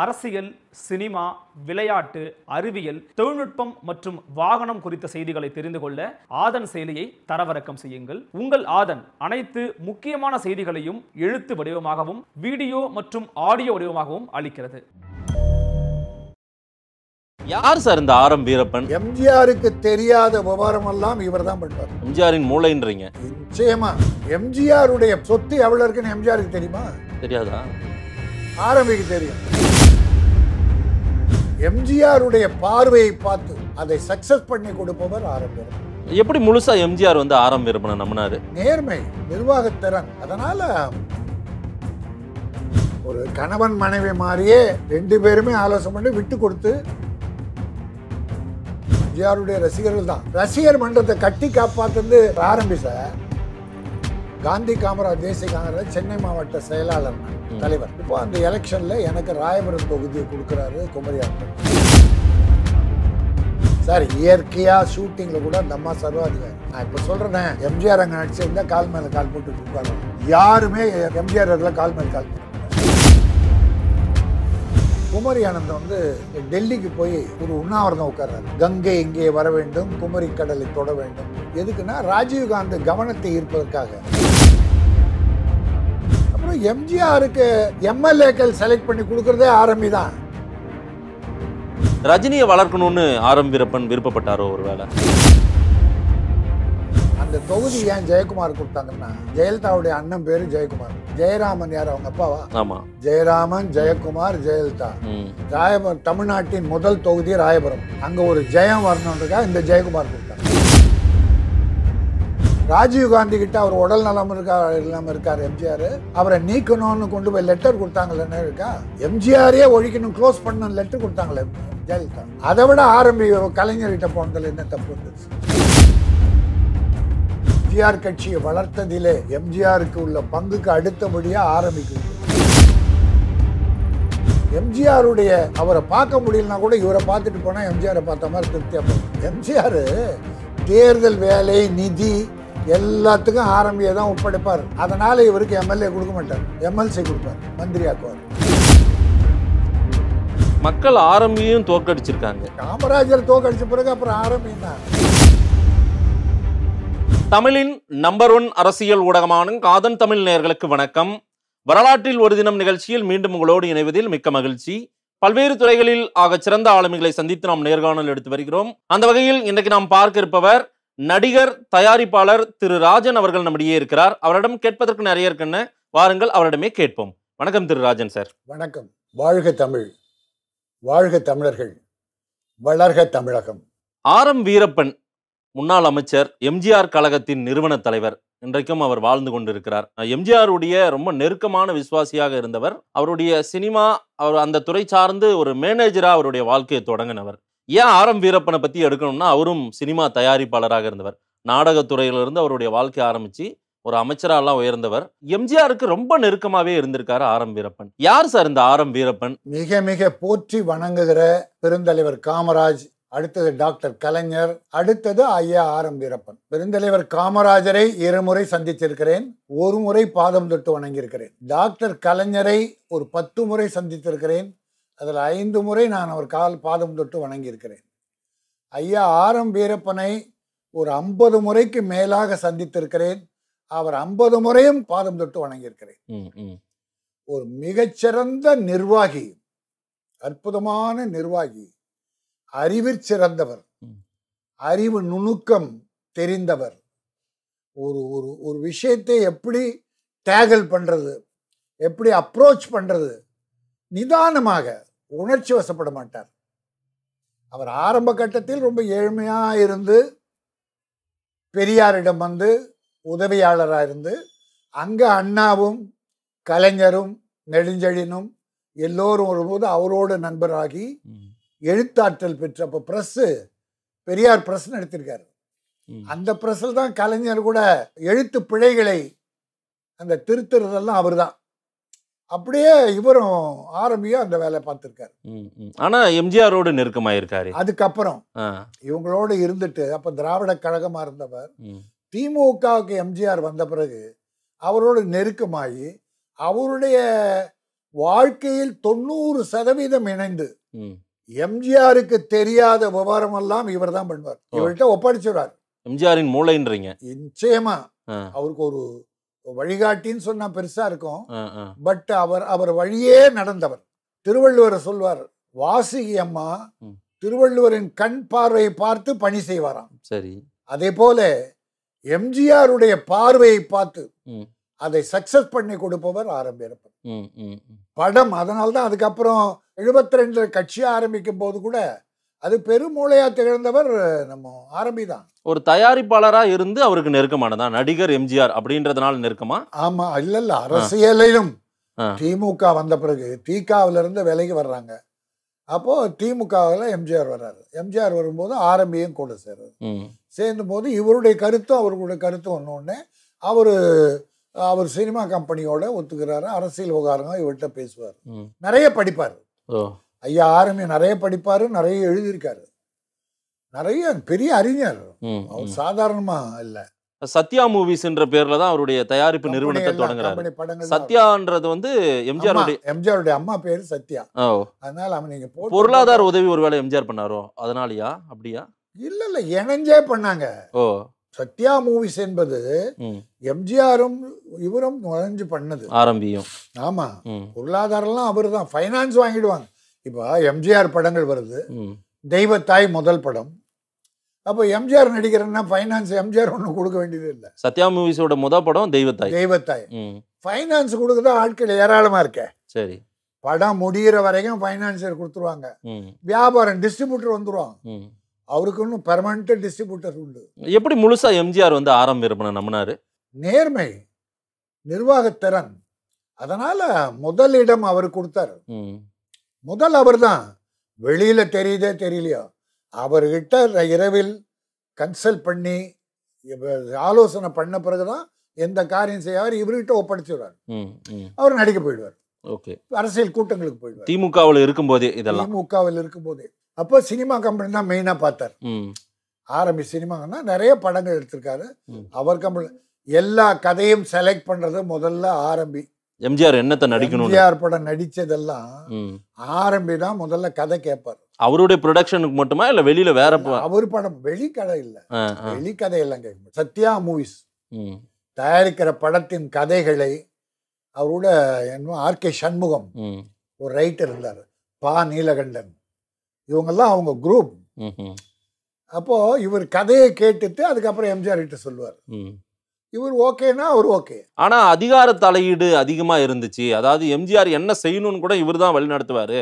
அரசியல் சினிமா விளையாட்டு அறிவியல் தொழில்நுட்பம் மற்றும் வாகனம் குறித்த செய்திகளை தெரிந்து கொள்ள ஆதன் செயலியை தரவிறக்கம் செய்யுங்கள் உங்கள் ஆதன் அனைத்து முக்கியமான செய்திகளையும் எழுத்து வடிவமாகவும் வீடியோ மற்றும் ஆடியோ வடிவமாகவும் அளிக்கிறது யார் சார் இந்த ஆரம் வீரப்பன் எம்ஜிஆருக்கு தெரியாத விவரம் எல்லாம் இவர் தான் பண்ணுவார் எம்ஜிஆரின் மூளைன்றீங்க நிச்சயமா எம்ஜிஆருடைய சொத்து எவ்வளவு இருக்குன்னு எம்ஜிஆருக்கு தெரியுமா தெரியாதா ஆரம்பிக்கு தெரியும் எம்ஜிஆருடைய பார்வையை பார்த்து அதை சக்சஸ் பண்ணி கொடுப்பவர் ஆரம்பம் எப்படி முழுசா எம்ஜிஆர் வந்து ஆரம்பிரம் இருப்பன நம்பினாரு நேர்மை நிர்வாகத்திறன் அதனால ஒரு கணவன் மனைவி மாதிரியே ரெண்டு பேருமே ஆலோசனை பண்ணி விட்டு கொடுத்து எம்ஜிஆருடைய ரசிகர்கள் தான் ரசிகர் மன்றத்தை கட்டி காப்பாத்துந்து ஆரம்பிச்ச காந்தி காமராஜ் தேசிய காங்கிரஸ் சென்னை மாவட்ட செயலாளர் தலைவர் இப்போ அந்த எலெக்ஷனில் எனக்கு ராயபுரம் தொகுதியை கொடுக்குறாரு குமரியாட்டம் சார் இயற்கையாக ஷூட்டிங்கில் கூட அந்த அம்மா சர்வாதிகாரி நான் இப்போ சொல்கிறேன் எம்ஜிஆர் அங்க நடிச்சிருந்தா கால் மேலே கால் போட்டு கொடுப்பாரு யாருமே எம்ஜிஆர் அதில் கால் மேல கால் போட்டு குமரி ஆனந்தம் வந்து டெல்லிக்கு போய் ஒரு உண்ணாவிரதம் உட்கார்றாரு கங்கை இங்கே வர வேண்டும் குமரி கடலை தொட வேண்டும் எதுக்குன்னா ராஜீவ்காந்த் கவனத்தை ஈர்ப்பதற்காக அப்புறம் எம்ஜிஆருக்கு எம்எல்ஏக்கள் செலக்ட் பண்ணி கொடுக்கறதே ஆரம்பி e தான் ரஜினியை வளர்க்கணும்னு ஆரம்பிரப்பன் வீரப்பன் விருப்பப்பட்டாரோ ஒருவேளை அந்த தொகுதி ஏன் ஜெயக்குமார் கொடுத்தாங்கன்னா ஜெயலலிதாவுடைய அண்ணன் பேரு ஜெயக்குமார் ஜெயராமன் யார் அவங்க அப்பாவா ஆமா ஜெயராமன் ஜெயக்குமார் ஜெயலலிதா ராயபுரம் தமிழ்நாட்டின் முதல் தொகுதி ராயபுரம் அங்க ஒரு ஜெயம் வரணுன்றதுக்காக இந்த ஜெயக்குமார் கொடுத்தாங்க ராஜீவ் காந்தி கிட்ட அவர் உடல் நலம் இருக்கா இல்லாமல் இருக்கார் எம்ஜிஆர் அவரை நீக்கணும்னு கொண்டு போய் லெட்டர் கொடுத்தாங்கல்லன்னு இருக்கா எம்ஜிஆரே ஒழிக்கணும் க்ளோஸ் பண்ண லெட்டர் கொடுத்தாங்களே ஜெயலலிதா அதை விட ஆரம்பி கலைஞர்கிட்ட போனதில் என்ன தப்பு இருந்துச்சு எம்ஜிஆர் கட்சியை வளர்த்ததிலே எம்ஜிஆருக்கு உள்ள பங்குக்கு அடுத்தபடியாக ஆரம்பிக்குது எம்ஜிஆருடைய அவரை பார்க்க முடியலனா கூட இவரை பார்த்துட்டு போனால் எம்ஜிஆரை பார்த்த மாதிரி திருப்தியாக எம்ஜிஆர் தேர்தல் வேலை நிதி எல்லாத்துக்கும் ஆரம்பியை தான் ஒப்படைப்பார் அதனால் இவருக்கு எம்எல்ஏ கொடுக்க மாட்டார் எம்எல்சி கொடுப்பார் மந்திரி ஆக்குவார் மக்கள் ஆரம்பியும் தோக்கடிச்சிருக்காங்க காமராஜர் தோக்கடிச்ச பிறகு அப்புறம் ஆரம்பியும் தான் தமிழின் நம்பர் ஒன் அரசியல் ஊடகமான காதன் தமிழ் நேர்களுக்கு வணக்கம் வரலாற்றில் ஒரு தினம் நிகழ்ச்சியில் மீண்டும் உங்களோடு இணைவதில் மிக்க மகிழ்ச்சி பல்வேறு துறைகளில் ஆக சிறந்த ஆளுமைகளை சந்தித்து நாம் நேர்காணல் எடுத்து வருகிறோம் அந்த வகையில் இன்றைக்கு நாம் பார்க்க இருப்பவர் நடிகர் தயாரிப்பாளர் திரு ராஜன் அவர்கள் நம்முடைய இருக்கிறார் அவரிடம் கேட்பதற்கு நிறைய இருக்குன்னு வாருங்கள் அவரிடமே கேட்போம் வணக்கம் திரு ராஜன் சார் வணக்கம் வாழ்க தமிழ் வாழ்க தமிழர்கள் வளர்க தமிழகம் ஆர் எம் வீரப்பன் முன்னாள் அமைச்சர் எம்ஜிஆர் கழகத்தின் நிறுவன தலைவர் இன்றைக்கும் அவர் வாழ்ந்து கொண்டிருக்கிறார் எம்ஜிஆருடைய ரொம்ப நெருக்கமான விசுவாசியாக இருந்தவர் அவருடைய சினிமா அவர் அந்த துறை சார்ந்து ஒரு மேனேஜராக அவருடைய வாழ்க்கையை தொடங்கினவர் ஏன் எம் வீரப்பனை பற்றி எடுக்கணும்னா அவரும் சினிமா தயாரிப்பாளராக இருந்தவர் நாடகத்துறையிலிருந்து அவருடைய வாழ்க்கை ஆரம்பித்து ஒரு அமைச்சராலாம் உயர்ந்தவர் எம்ஜிஆருக்கு ரொம்ப நெருக்கமாகவே இருந்திருக்காரு எம் வீரப்பன் யார் சார் இந்த எம் வீரப்பன் மிக மிக போற்றி வணங்குகிற பெருந்தலைவர் காமராஜ் அடுத்தது டாக்டர் கலைஞர் அடுத்தது ஐயா ஆர் எம் வீரப்பன் பெருந்தலைவர் காமராஜரை இருமுறை சந்தித்திருக்கிறேன் ஒரு முறை பாதம் தொட்டு வணங்கியிருக்கிறேன் டாக்டர் கலைஞரை ஒரு பத்து முறை சந்தித்திருக்கிறேன் அதில் ஐந்து முறை நான் அவர் கால் பாதம் தொட்டு வணங்கியிருக்கிறேன் ஐயா ஆரம் வீரப்பனை ஒரு ஐம்பது முறைக்கு மேலாக சந்தித்திருக்கிறேன் அவர் ஐம்பது முறையும் பாதம் தொட்டு வணங்கியிருக்கிறேன் ஒரு மிகச்சிறந்த நிர்வாகி அற்புதமான நிர்வாகி அறிவில் சிறந்தவர் அறிவு நுணுக்கம் தெரிந்தவர் ஒரு ஒரு ஒரு விஷயத்தை எப்படி டேகல் பண்ணுறது எப்படி அப்ரோச் பண்ணுறது நிதானமாக உணர்ச்சி வசப்பட மாட்டார் அவர் ஆரம்ப கட்டத்தில் ரொம்ப ஏழ்மையாக இருந்து பெரியாரிடம் வந்து உதவியாளராக இருந்து அங்கே அண்ணாவும் கலைஞரும் நெடுஞ்செழினும் எல்லோரும் வரும்போது அவரோட நண்பராகி எழுத்தாற்றல் பெற்ற அப்போ ப்ரெஸ்ஸு பெரியார் ப்ரெஸ் எடுத்திருக்காரு அந்த ப்ரெஸ்ஸில் தான் கலைஞர் கூட எழுத்து பிழைகளை அந்த திருத்துறதெல்லாம் அவர் தான் அப்படியே இவரும் ஆரம்பியும் அந்த வேலையை பார்த்துருக்காரு ஆனா எம்ஜிஆரோடு நெருக்கமாயிருக்காரு அதுக்கப்புறம் இவங்களோடு இருந்துட்டு அப்போ திராவிட கழகமா இருந்தவர் திமுகவுக்கு எம்ஜிஆர் வந்த பிறகு அவரோடு நெருக்கமாகி அவருடைய வாழ்க்கையில் தொண்ணூறு சதவீதம் இணைந்து எம்ஜிஆருக்கு தெரியாத விவரம் எல்லாம் இவர் தான் பண்ணுவார் இவர்கிட்ட ஒப்படைச்சிடுறார் எம்ஜிஆரின் மூளைன்றீங்க நிச்சயமா அவருக்கு ஒரு வழிகாட்டின்னு சொன்னா பெருசா இருக்கும் பட் அவர் அவர் வழியே நடந்தவர் திருவள்ளுவர் சொல்வார் வாசுகி அம்மா திருவள்ளுவரின் கண் பார்வையை பார்த்து பணி செய்வாராம் சரி அதே போல எம்ஜிஆருடைய பார்வையை பார்த்து அதை சக்சஸ் பண்ணி கொடுப்பவர் ஆரம்பிப்பர் படம் அதனால்தான் அதுக்கப்புறம் எழுபத்தி ரெண்டு கட்சி ஆரம்பிக்கும் போது கூட அது பெருமூளையா திகழ்ந்தவர் நம்ம ஆரம்பி தான் ஒரு தயாரிப்பாளரா இருந்து அவருக்கு நெருக்கமானதா நடிகர் எம்ஜிஆர் அப்படின்றதுனால நெருக்கமா ஆமா இல்ல இல்ல அரசியலிலும் திமுக வந்த பிறகு இருந்து விலைக்கு வர்றாங்க அப்போ திமுகவில் எம்ஜிஆர் வர்றாரு எம்ஜிஆர் வரும்போது ஆரம்பியும் கூட சேர்றாரு சேர்ந்தும் போது இவருடைய கருத்தும் அவர்களுடைய கருத்தும் ஒன்று ஒன்று அவர் அவர் சினிமா கம்பெனியோட ஒத்துக்கிறாரு அரசியல் விவகாரங்கள் இவர்கிட்ட பேசுவார் நிறைய படிப்பார் ஐயா ஆரம்பி நிறைய படிப்பார் நிறைய எழுதியிருக்காரு நிறைய பெரிய அறிஞர் அவர் சாதாரணமா இல்லை சத்யா மூவிஸ் என்ற பேர்ல தான் அவருடைய தயாரிப்பு நிறுவனத்தை தொடங்குறாரு சத்யான்றது வந்து எம்ஜிஆர் எம்ஜிஆருடைய அம்மா பேரு சத்யா அதனால அவன் நீங்க பொருளாதார உதவி ஒருவேளை எம்ஜிஆர் பண்ணாரோ அதனாலயா அப்படியா இல்ல இல்ல இணைஞ்சே பண்ணாங்க ஓ சத்யா மூவிஸ் என்பது எம்ஜிஆரும் இவரும் நுழைஞ்சு பண்ணது ஆரம்பியும் ஆமா பொருளாதாரம்லாம் அவர் தான் ஃபைனான்ஸ் வாங்கிடுவாங்க இப்போ எம்ஜிஆர் படங்கள் வருது தெய்வத்தாய் முதல் படம் அப்போ எம்ஜிஆர் நடிக்கிறேன்னா ஃபைனான்ஸ் எம்ஜிஆர் ஒன்றும் கொடுக்க வேண்டியது இல்லை சத்யா மூவிஸோட முத படம் தெய்வத்தாய் தெய்வத்தாய் ஃபைனான்ஸ் கொடுக்குறது ஆட்கள் ஏராளமாக இருக்க சரி படம் முடிகிற வரைக்கும் ஃபைனான்சியர் கொடுத்துருவாங்க வியாபாரம் டிஸ்ட்ரிபியூட்டர் வந்துடுவாங்க அவருக்கு இன்னும் பெர்மனண்ட்டாக டிஸ்ட்ரிபியூட்டர் உண்டு எப்படி முழுசாக எம்ஜிஆர் வந்து ஆரம்பிப்பன நம்மனாரு நேர்மை நிர்வாகத்திறன் அதனால் முதலிடம் அவர் கொடுத்தாரு முதல் அவர் தான் வெளியில் தெரியுதே தெரியலையோ அவர்கிட்ட இரவில் கன்சல்ட் பண்ணி ஆலோசனை பண்ண பிறகுதான் எந்த காரியம் செய்யாரு இவர்கிட்ட ஒப்படைச்சிடுவார் அவர் நடிக்க போயிடுவார் ஓகே அரசியல் கூட்டங்களுக்கு போயிடுவார் திமுகவில் இருக்கும்போதே இதெல்லாம் திமுகவில் இருக்கும்போதே அப்போ சினிமா கம்பெனி தான் மெயினாக பார்த்தார் ஆரம்பி சினிமாங்கன்னா நிறைய படங்கள் எடுத்திருக்காரு அவர் கம்பெனி எல்லா கதையும் செலக்ட் பண்ணுறது முதல்ல ஆரம்பி எம்ஜிஆர் என்னத்தை நடிக்கணும் எம்ஜிஆர் படம் நடிச்சதெல்லாம் ஆரம்பி தான் முதல்ல கதை கேட்பார் அவருடைய ப்ரொடக்ஷனுக்கு மட்டுமா இல்ல வெளியில வேற அவர் படம் வெளிக்கதை இல்ல வெளிக்கதை எல்லாம் கேட்க சத்யா மூவிஸ் தயாரிக்கிற படத்தின் கதைகளை அவரோட என்ன ஆர்கே சண்முகம் ஒரு ரைட்டர் இருந்தார் பா நீலகண்டன் இவங்கெல்லாம் அவங்க குரூப் அப்போ இவர் கதையை கேட்டுட்டு அதுக்கப்புறம் எம்ஜிஆர் கிட்ட சொல்லுவார் இவர் ஓகேனா அவர் ஓகே ஆனால் அதிகார தலையீடு அதிகமாக இருந்துச்சு அதாவது எம்ஜிஆர் என்ன செய்யணும்னு கூட இவர் தான் வழிநடத்துவார்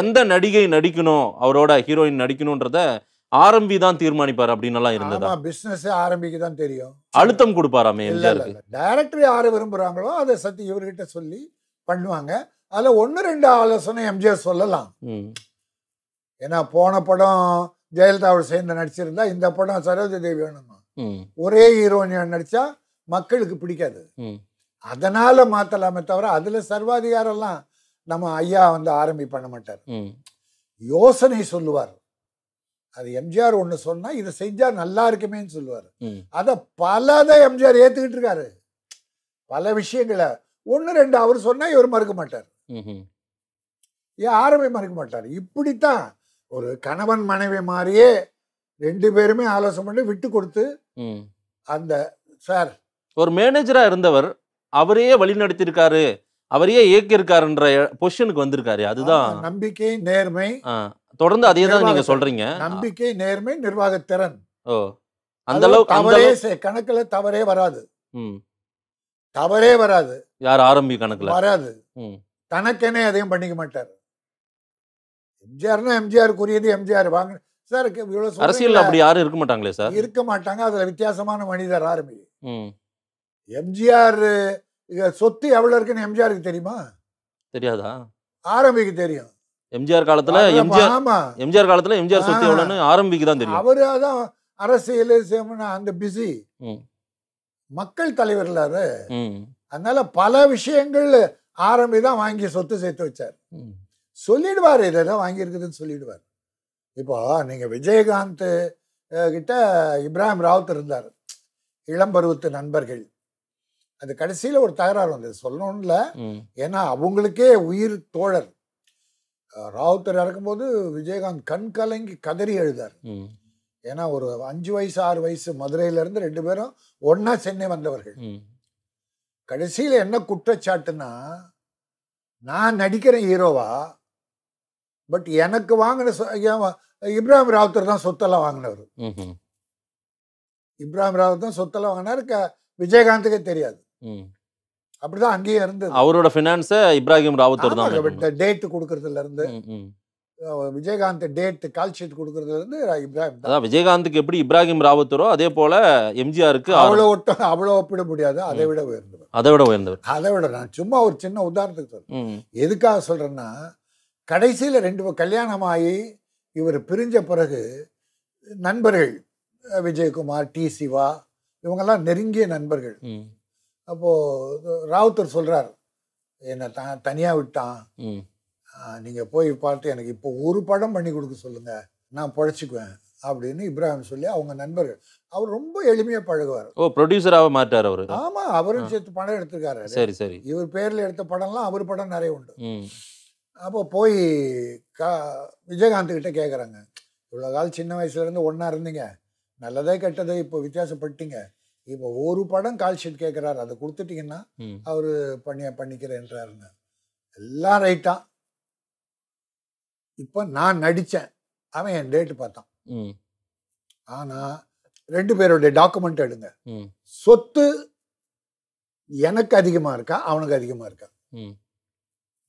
எந்த நடிகை நடிக்கணும் அவரோட ஹீரோயின் நடிக்கணுன்றத ஆரம்பி தான் தீர்மானிப்பார் அப்படின்னு எல்லாம் இருந்ததா பிஸ்னஸ் ஆரம்பிக்கு தான் தெரியும் அழுத்தம் கொடுப்பாராமே டைரக்டர் யார் விரும்புகிறாங்களோ அதை சத்தி இவர்கிட்ட சொல்லி பண்ணுவாங்க அதில் ஒன்று ரெண்டு ஆலோசனை எம்ஜிஆர் சொல்லலாம் ஏன்னா போன படம் ஜெயலலிதாவோட சேர்ந்து நடிச்சிருந்தா இந்த படம் சரோஜ தேவி வேணுமா ஒரே ஹீரோயின் நடிச்சா மக்களுக்கு பிடிக்காது அதனால் மாற்றலாமே தவிர அதில் சர்வாதிகாரம்லாம் நம்ம ஐயா வந்து ஆரம்பி பண்ண மாட்டார் யோசனை சொல்லுவார் அது எம்ஜிஆர் ஒண்ணு சொன்னால் இதை செஞ்சால் நல்லா இருக்குமேன்னு சொல்லுவார் அதை பலதான் எம்ஜிஆர் ஏற்றுக்கிட்டு இருக்காரு பல விஷயங்களை ஒன்னு ரெண்டு அவர் சொன்னால் இவர் மறுக்க மாட்டார் ஏன் ஆரம்பி மறுக்க மாட்டார் இப்படித்தான் ஒரு கணவன் மனைவி மாதிரியே ரெண்டு பேருமே ஆலோசனை பண்ணி விட்டு கொடுத்து அந்த சார் ஒரு மேனேஜராக இருந்தவர் அவரையே வழிநடத்தியிருக்காரு அவரையே இயக்கியிருக்காருன்ற பொசிஷனுக்கு வந்திருக்காரு அதுதான் நம்பிக்கை நேர்மை தொடர்ந்து அதே தான் நீங்க சொல்றீங்க நம்பிக்கை நேர்மை நிர்வாகத்திறன் ஓ அந்த அளவுக்கு அவரே கணக்குல தவறே வராது தவறே வராது யார் ஆரம்பி கணக்குல வராது தனக்கெனே அதையும் பண்ணிக்க மாட்டார் எம்ஜிஆர்னா எம்ஜிஆர் குறியது எம்ஜிஆர் வாங்க சார் அரசியல் அப்படி யாரும் இருக்க மாட்டாங்களே சார் இருக்க மாட்டாங்க அதுல வித்தியாசமான மனிதர் ஆரம்பி எம்ஜிஆர் சொத்து எவ்வளவு இருக்குன்னு எம்ஜிஆருக்கு தெரியுமா தெரியாதா ஆரம்பிக்கு தெரியும் எம்ஜிஆர் காலத்துல எம்ஜிஆர் ஆமா எம்ஜிஆர் காலத்துல எம்ஜிஆர் சொத்து ஆரம்பிக்கு தான் தெரியும் அவரு அதான் அரசியல் அந்த பிஸி மக்கள் தலைவர்ல அதனால பல விஷயங்கள் ஆரம்பி தான் வாங்கி சொத்து சேர்த்து வச்சார் சொல்லிடுவார் வாங்கி வாங்கியிருக்குதுன்னு சொல்லிடுவார் இப்போ நீங்க விஜயகாந்த் கிட்ட இப்ராஹிம் ராவுத் இருந்தார் இளம்பருவத்து நண்பர்கள் அது கடைசியில் ஒரு தகராறு வந்தது சொல்லணும்ல ஏன்னா அவங்களுக்கே உயிர் தோழர் ராவுத்தர் இறக்கும்போது விஜயகாந்த் கண் கலங்கி கதறி எழுதார் ஏன்னா ஒரு அஞ்சு வயசு ஆறு வயசு மதுரையிலேருந்து ரெண்டு பேரும் ஒன்றா சென்னை வந்தவர்கள் கடைசியில் என்ன குற்றச்சாட்டுன்னா நான் நடிக்கிறேன் ஹீரோவா பட் எனக்கு வாங்கின இப்ராஹிம் ராவுத்தர் தான் சொத்தெல்லாம் வாங்கினவர் இப்ராஹிம் ராவுத் தான் சொத்தெல்லாம் வாங்கினார் விஜயகாந்துக்கே தெரியாது அப்படிதான் அங்கேயே இருந்து அவரோட ஃபினான்ஸை இப்ராஹிம் ராவுத்தர் தான் டேட் கொடுக்கறதுல இருந்து விஜயகாந்த் டேட் கால் ஷீட் கொடுக்கறதுல இருந்து இப்ராஹிம் அதான் விஜயகாந்துக்கு எப்படி இப்ராஹிம் ராவுத்தரோ அதே போல எம்ஜிஆருக்கு அவ்வளோ ஒட்டும் அவ்வளோ ஒப்பிட முடியாது அதை விட உயர்ந்தவர் அதை விட உயர்ந்தவர் அதை விட நான் சும்மா ஒரு சின்ன உதாரணத்துக்கு சொல்றேன் எதுக்காக சொல்றேன்னா கடைசியில் ரெண்டு கல்யாணம் ஆகி இவர் பிரிஞ்ச பிறகு நண்பர்கள் விஜயகுமார் டி சிவா இவங்கெல்லாம் நெருங்கிய நண்பர்கள் அப்போது ராவுத்தர் சொல்கிறார் என்னை த தனியாக விட்டான் நீங்கள் போய் பார்த்து எனக்கு இப்போ ஒரு படம் பண்ணி கொடுக்க சொல்லுங்கள் நான் பழச்சிக்குவேன் அப்படின்னு இப்ராஹிம் சொல்லி அவங்க நண்பர்கள் அவர் ரொம்ப எளிமையாக பழகுவார் ஓ ப்ரொடியூசராக மாட்டார் அவர் ஆமாம் அவரும் சேர்த்து படம் எடுத்திருக்காரு சரி சரி இவர் பேரில் எடுத்த படம்லாம் அவர் படம் நிறைய உண்டு அப்போ போய் கா விஜயகாந்த்கிட்ட கேட்குறாங்க இவ்வளோ காலம் சின்ன வயசுலேருந்து ஒன்றா இருந்தீங்க நல்லதே கெட்டதே இப்போ வித்தியாசப்பட்டீங்க இப்போ ஒரு படம் கால் ஷீட் கேட்குறாரு அதை கொடுத்துட்டிங்கன்னா அவர் பண்ணி பண்ணிக்கிறேன்றாருங்க எல்லாம் ரைட்டான் இப்போ நான் நடித்தேன் அவன் என் டேட்டு பார்த்தான் ஆனால் ரெண்டு பேருடைய டாக்குமெண்ட் எடுங்க சொத்து எனக்கு அதிகமாக இருக்கா அவனுக்கு அதிகமாக இருக்கா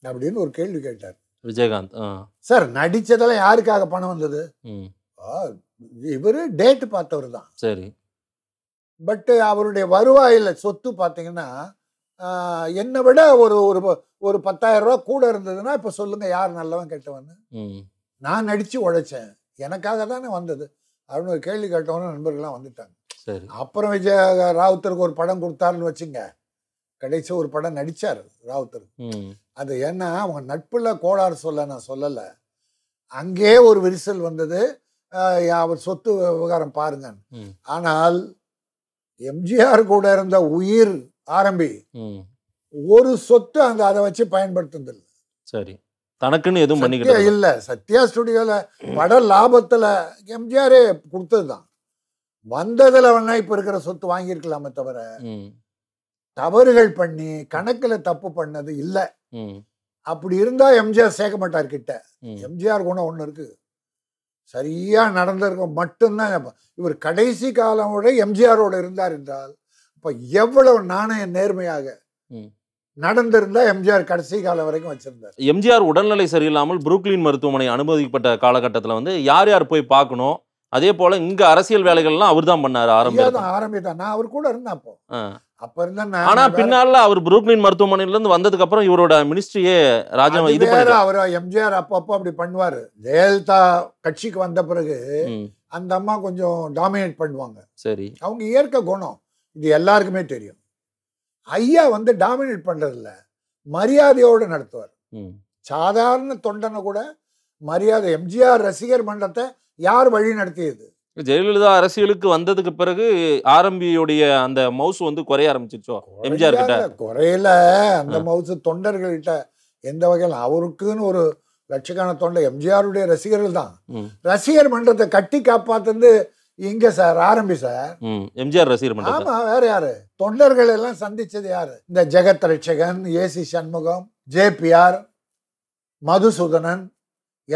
அப்படின்னு ஒரு கேள்வி கேட்டார் விஜயகாந்த் சார் நடிச்சதெல்லாம் யாருக்காக பணம் வந்தது இவரு டேட் பார்த்தவர் தான் சரி பட்டு அவருடைய வருவாயில் சொத்து பார்த்தீங்கன்னா என்னை விட ஒரு ஒரு ஒரு பத்தாயிரம் ரூபா கூட இருந்ததுன்னா இப்போ சொல்லுங்க யார் நல்லவன் கெட்டவன் நான் நடித்து உழைச்சேன் எனக்காக தானே வந்தது அப்படின்னு ஒரு கேள்வி கேட்டவனும் நண்பர்கள்லாம் வந்துட்டாங்க அப்புறம் விஜய் ராவுத்தருக்கு ஒரு படம் கொடுத்தாருன்னு வச்சுங்க கடைசி ஒரு படம் நடிச்சார் ராவுத்தர் அது ஏன்னா அவங்க நட்புல கோளாறு சொல்ல நான் சொல்லலை அங்கே ஒரு விரிசல் வந்தது அவர் சொத்து விவகாரம் பாருங்க ஆனால் எம்ஜிஆர் கூட இருந்த உயிர் ஆரம்பி ஒரு சொத்து அந்த அதை வச்சு பயன்படுத்துனதில்லை சரி தனக்குன்னு எதுவும் இல்ல சத்யா ஸ்டுடியோல பட லாபத்துல எம்ஜிஆரே கொடுத்ததுதான் வந்ததுல வேணா இப்ப இருக்கிற சொத்து வாங்கியிருக்கலாமே தவிர தவறுகள் பண்ணி கணக்குல தப்பு பண்ணது இல்ல அப்படி இருந்தா எம்ஜிஆர் சேர்க்க மாட்டார் கிட்ட எம்ஜிஆர் குணம் ஒண்ணு இருக்கு சரியாக நடந்திருக்கும் மட்டும்தான் இவர் கடைசி காலம் விட எம்ஜிஆரோடு இருந்தார் என்றால் இப்போ எவ்வளவு நாணயம் நேர்மையாக நடந்திருந்தா எம்ஜிஆர் கடைசி காலம் வரைக்கும் வச்சிருந்தார் எம்ஜிஆர் உடல்நிலை சரியில்லாமல் புரூக்லின் மருத்துவமனை அனுமதிக்கப்பட்ட காலகட்டத்தில் வந்து யார் யார் போய் பார்க்கணும் அதே போல இங்க அரசியல் வேலைகள்லாம் அவர் தான் பண்ணாரு ஆரம்பம் ஆரம்பித்தான் நான் அவர் கூட இருந்தேன் அப்போ அப்ப இருந்தா ஆனா பின்னால அவர் புரூக்லின் மருத்துவமனையில இருந்து வந்ததுக்கு அப்புறம் இவரோட மினிஸ்ட்ரியே ராஜா இது அவர் எம்ஜிஆர் அப்பப்போ அப்படி பண்ணுவாரு ஜெயலலிதா கட்சிக்கு வந்த பிறகு அந்த அம்மா கொஞ்சம் டாமினேட் பண்ணுவாங்க சரி அவங்க இயற்கை குணம் இது எல்லாருக்குமே தெரியும் ஐயா வந்து டாமினேட் பண்றது இல்ல மரியாதையோட நடத்துவார் சாதாரண தொண்டனை கூட மரியாதை எம்ஜிஆர் ரசிகர் மன்றத்தை யார் வழி நடத்தியது ஜெயலலிதா அரசியலுக்கு வந்ததுக்கு பிறகு ஆரம்பியுடைய அந்த மவுஸ் வந்து குறைய ஆரம்பிச்சிச்சோ எம்ஜிஆர் கிட்ட குறையில அந்த மவுஸ் தொண்டர்கள்ட்ட எந்த வகையில் அவருக்குன்னு ஒரு லட்சக்கான தொண்டை எம்ஜிஆருடைய ரசிகர்கள் தான் ரசிகர் மன்றத்தை கட்டி காப்பாத்து இங்க சார் ஆரம்பி சார் எம்ஜிஆர் ரசிகர் மன்றம் ஆமா வேற யாரு தொண்டர்கள் எல்லாம் சந்திச்சது யாரு இந்த ஜெகத் ரட்சகன் ஏசி சண்முகம் ஜேபிஆர் மதுசூதனன்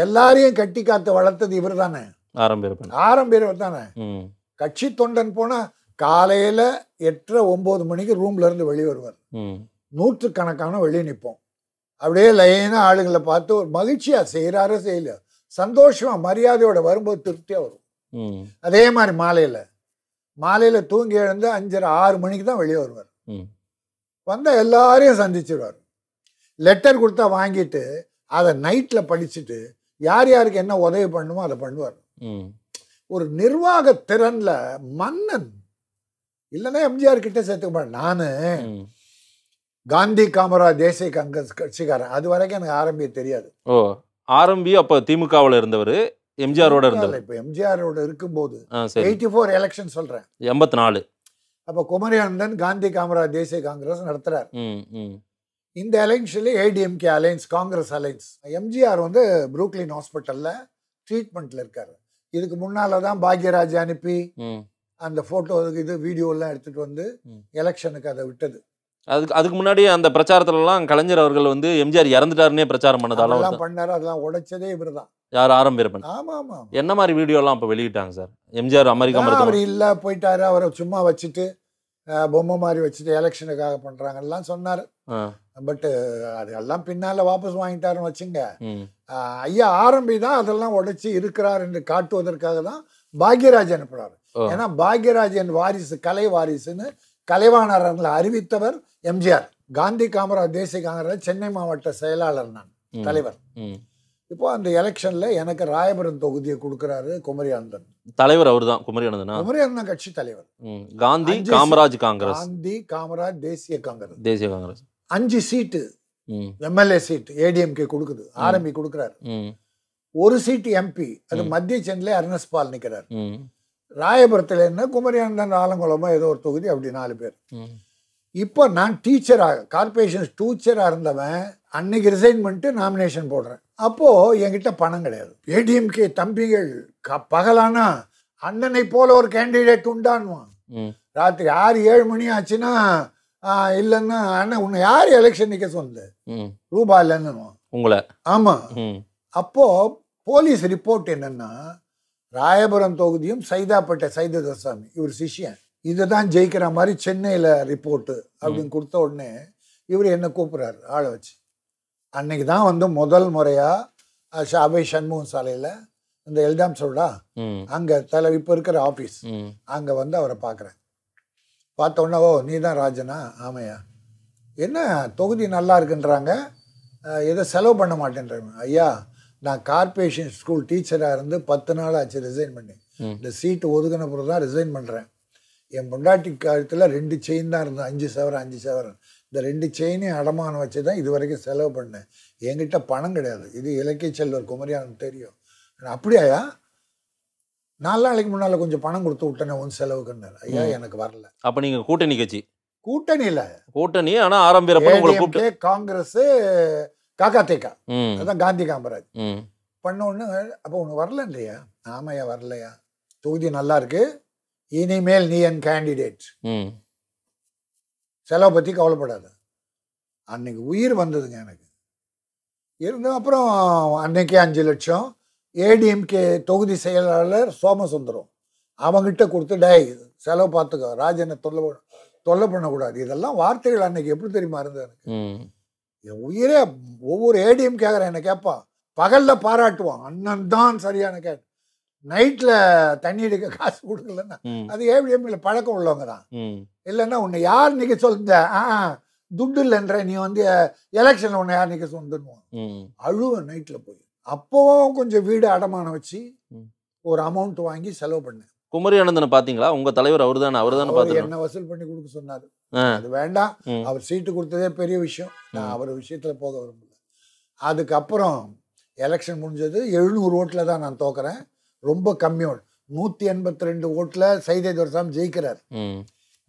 எல்லாரையும் கட்டி காத்து வளர்த்தது இவர் தானே தானே கட்சி தொண்டன் போனா காலையில எட்டு ஒன்பது மணிக்கு ரூம்ல இருந்து வெளியே வருவார் நூற்று கணக்கான வெளியே நிற்போம் அப்படியே லைனா ஆளுங்களை பார்த்து ஒரு மகிழ்ச்சியா செய்யறாரு செய்யல சந்தோஷமா மரியாதையோட வரும்போது திருப்தியா வரும் அதே மாதிரி மாலையில மாலையில தூங்கி எழுந்து அஞ்சரை ஆறு மணிக்கு தான் வெளியே வருவார் வந்த எல்லாரையும் சந்திச்சிருவார் லெட்டர் கொடுத்தா வாங்கிட்டு அதை நைட்ல படிச்சுட்டு யார் யாருக்கு என்ன உதவி பண்ணுமோ அதை பண்ணுவார் ஒரு நிர்வாக திறன்ல மன்னன் இல்லைன்னா எம்ஜிஆர் கிட்ட சேர்த்துக்க நானு காந்தி காமரா தேசிய காங்கிரஸ் கட்சிக்காரன் அது வரைக்கும் எனக்கு ஆரம்பிய தெரியாது ஓ ஆரம்பி அப்போ திமுகவில் இருந்தவர் எம்ஜிஆரோட இருந்தவர் இப்போ எம்ஜிஆரோட இருக்கும்போது எயிட்டி ஃபோர் எலெக்ஷன் சொல்றேன் எண்பத்தி நாலு அப்ப குமரி குமரியானந்தன் காந்தி காமராஜ் தேசிய காங்கிரஸ் நடத்துகிறார் இந்த அலைன்ஸ்ல ஏடிஎம்கே அலைன்ஸ் காங்கிரஸ் அலைன்ஸ் எம்ஜிஆர் வந்து புரூக்லின் ஹாஸ்பிட்டலில் ட்ரீட்மெண்ட்ல இருக்காரு இதுக்கு முன்னால தான் பாக்யராஜ் அனுப்பி அந்த போட்டோ இது வீடியோ எல்லாம் எடுத்துட்டு வந்து எலெக்ஷனுக்கு அதை விட்டது அதுக்கு அதுக்கு முன்னாடி அந்த பிரச்சாரத்துல எல்லாம் கலைஞர் அவர்கள் வந்து எம்ஜிஆர் இறந்துட்டாருன்னே பிரச்சாரம் பண்ணதால அதெல்லாம் பண்ணாரு அதெல்லாம் உடைச்சதே இவர் தான் யார் பண்ண ஆமா ஆமா என்ன மாதிரி எல்லாம் அப்ப வெளியிட்டாங்க சார் எம்ஜிஆர் அமெரிக்கா அவர் இல்ல போயிட்டாரு அவரை சும்மா வச்சுட்டு பொம்மை மாதிரி வச்சுட்டு எலெக்ஷனுக்காக பண்ணுறாங்கலாம் சொன்னாரு பட்டு அதெல்லாம் பின்னால வாபஸ் வாங்கிட்டாருன்னு வச்சுங்க ஐயா ஆரம்பி தான் அதெல்லாம் உடைச்சி இருக்கிறார் என்று காட்டுவதற்காக தான் பாக்யராஜ் அனுப்புறாரு ஏன்னா பாக்யராஜன் வாரிசு கலை வாரிசுன்னு கலைவாணர்களை அறிவித்தவர் எம்ஜிஆர் காந்தி காமராஜ் தேசிய காங்கிரஸ் சென்னை மாவட்ட செயலாளர் நான் தலைவர் இப்போ அந்த எலெக்ஷன்ல எனக்கு ராயபுரம் தொகுதியை கொடுக்குறாரு குமரி அனந்தன் தலைவர் அவர் தான் குமரி அனந்தன் குமரி அனந்தன் கட்சி தலைவர் காந்தி காமராஜ் காங்கிரஸ் காந்தி காமராஜ் தேசிய காங்கிரஸ் தேசிய காங்கிரஸ் அஞ்சு சீட்டு எம்எல்ஏ சீட் ஏடிஎம்கே கொடுக்குது ஆர்எம்பி கொடுக்குறாரு ஒரு சீட் எம்பி அது மத்திய சென்னையில் அர்னஸ் பால் நிற்கிறார் ராயபுரத்தில் என்ன குமரியாண்டன் ஆலங்குளமோ ஏதோ ஒரு தொகுதி அப்படி நாலு பேர் இப்போ நான் டீச்சராக கார்பரேஷன் டீச்சராக இருந்தவன் அன்னைக்கு ரிசைன் பண்ணிட்டு நாமினேஷன் போடுறேன் அப்போது என்கிட்ட பணம் கிடையாது ஏடிஎம்கே தம்பிகள் க பகலானா அண்ணனை போல ஒரு கேண்டிடேட் உண்டானுவான் ராத்திரி ஆறு ஏழு மணி ஆச்சுன்னா இல்லைன்னா அண்ணன் உன்னை யார் எலெக்ஷன் நிற்க சொல்லுது ரூபா இல்லைன்னு உங்களை ஆமாம் போலீஸ் ரிப்போர்ட் என்னன்னா ராயபுரம் தொகுதியும் சைதாப்பேட்டை சைததசாமி இவர் சிஷ்யன் இதுதான் ஜெயிக்கிற மாதிரி சென்னையில் ரிப்போர்ட்டு அப்படின்னு கொடுத்த உடனே இவர் என்ன கூப்பிட்றாரு ஆளை வச்சு அன்னைக்கு தான் வந்து முதல் முறையாக அபய் சண்முகம் சாலையில் இந்த எல்டாம் சொல்டா அங்கே தலை இப்போ இருக்கிற ஆஃபீஸ் அங்கே வந்து அவரை பார்க்குறேன் பார்த்தோன்னே ஓ நீ தான் ராஜனா ஆமையா என்ன தொகுதி நல்லா இருக்குன்றாங்க எதை செலவு பண்ண மாட்டேன்றாங்க ஐயா நான் கார்பரேஷன் ஸ்கூல் டீச்சராக இருந்து பத்து நாள் ஆச்சு ரிசைன் பண்ணி இந்த சீட்டு ஒதுக்கின பிறகு தான் ரிசைன் பண்ணுறேன் என் பொண்டாட்டி காலத்தில் ரெண்டு செயின் தான் இருந்தேன் அஞ்சு சவரம் அஞ்சு சவரம் இந்த ரெண்டு செயினையும் அடமானம் வச்சு தான் இது வரைக்கும் செலவு பண்ணேன் என்கிட்ட பணம் கிடையாது இது இலக்கிய செல்வர் குமரியானுக்கு தெரியும் அப்படியாயா நாலு நாளைக்கு முன்னால் கொஞ்சம் பணம் கொடுத்து விட்டேன் உன் செலவுக்குன்னு ஐயா எனக்கு வரல அப்போ நீங்கள் கூட்டணி கட்சி இல்லை கூட்டணி ஆனால் ஆரம்பிக்கிறப்ப உங்களை கூப்பிட்டு காங்கிரஸ் தேக்கா அதான் காந்தி காமராஜ் பண்ண ஒன்று அப்போ உனக்கு வரலன்றியா ஆமையா வரலையா தொகுதி நல்லா இருக்கு இனிமேல் நீ என் கேண்டிடேட் செலவை பற்றி கவலைப்படாது அன்னைக்கு உயிர் வந்ததுங்க எனக்கு இருந்தும் அப்புறம் அன்னைக்கே அஞ்சு லட்சம் ஏடிஎம்கே தொகுதி செயலாளர் சோமசுந்தரம் அவங்ககிட்ட கொடுத்து டே செலவு பார்த்துக்க ராஜனை தொல்லை தொல்லை பண்ணக்கூடாது இதெல்லாம் வார்த்தைகள் அன்னைக்கு எப்படி தெரியுமா இருந்தது எனக்கு என் உயிரே ஒவ்வொரு ஏடிஎம் கேட்குறேன் என்னை கேட்பான் பகலில் பாராட்டுவான் அண்ணன் தான் சரியான கே நைட்டில் தண்ணி எடுக்க காசு கொடுக்கலன்னா அது ஏடிஎம்ல பழக்கம் உள்ளவங்க தான் இல்லைன்னா உன்னை யார் நிக்க சொல்லுங்க ஆ துட்டு இல்லைன்ற நீ வந்து எலெக்ஷனில் உன்னை யார் நிக்க சொல்லுவான் அழுவ நைட்டில் போய் அப்போவும் கொஞ்சம் வீடு அடமானம் வச்சு ஒரு அமௌண்ட் வாங்கி செலவு பண்ணேன் குமரி அனந்தனை பாத்தீங்களா உங்க தலைவர் அவர் தானே அவரு தானே என்ன வசூல் பண்ணி கொடுக்க சொன்னார் அது வேண்டாம் அவர் சீட்டு கொடுத்ததே பெரிய விஷயம் நான் அவர் விஷயத்துல போக விரும்பல அதுக்கப்புறம் எலெக்ஷன் முடிஞ்சது எழுநூறு ஓட்டில் தான் நான் தோக்குறேன் ரொம்ப ஓட்டு நூற்றி எண்பத்தி ரெண்டு ஓட்டில் சைதே துரசாமி ஜெயிக்கிறார்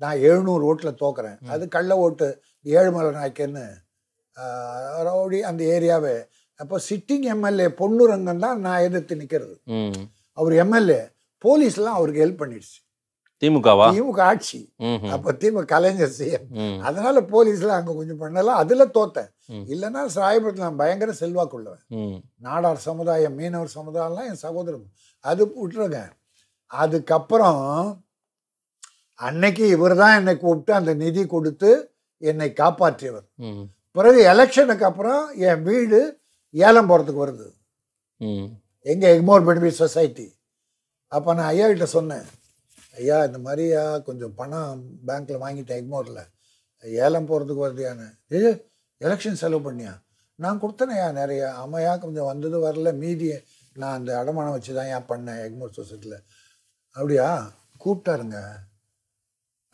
நான் எழுநூறு ஓட்டில் தோக்குறேன் அது கள்ள ஓட்டு ஏழுமலை நாய்க்குன்னு ரவுடி அந்த ஏரியாவை அப்போ சிட்டிங் எம்எல்ஏ பொன்னுரங்கன் தான் நான் எதிர்த்து நிற்கிறது அவர் எம்எல்ஏ போலீஸ்லாம் அவருக்கு ஹெல்ப் பண்ணிடுச்சு திமுக திமுக ஆட்சி அப்ப திமுக கலைஞர் செய்ய அதனால போலீஸ்ல அங்க கொஞ்சம் பண்ணலாம் அதுல தோத்தேன் இல்லைன்னா சாயபுரத்தில் நான் பயங்கர செல்வாக்குள்ளவன் நாடார் சமுதாயம் மீனவர் சமுதாயம்லாம் என் சகோதரம் அது விட்டுருங்க அதுக்கப்புறம் அன்னைக்கு இவர் தான் என்னை கூப்பிட்டு அந்த நிதி கொடுத்து என்னை காப்பாற்றியவர் பிறகு எலெக்ஷனுக்கு அப்புறம் என் வீடு ஏலம் போகிறதுக்கு வருது எங்கே எக்மோர் பெனிஃபிட் சொசைட்டி அப்போ நான் ஐயா கிட்ட சொன்னேன் ஐயா இந்த மாதிரியா கொஞ்சம் பணம் பேங்க்கில் வாங்கிட்டேன் எக்மோரில் ஏலம் போகிறதுக்கு வருதுயானே ஏ எலெக்ஷன் செலவு பண்ணியா நான் கொடுத்தேனையா நிறையா அம்மையா கொஞ்சம் வந்தது வரல மீதி நான் அந்த அடமானம் வச்சு தான் ஏன் பண்ணேன் எக்மோர் சொசைட்டியில் அப்படியா கூப்பிட்டாருங்க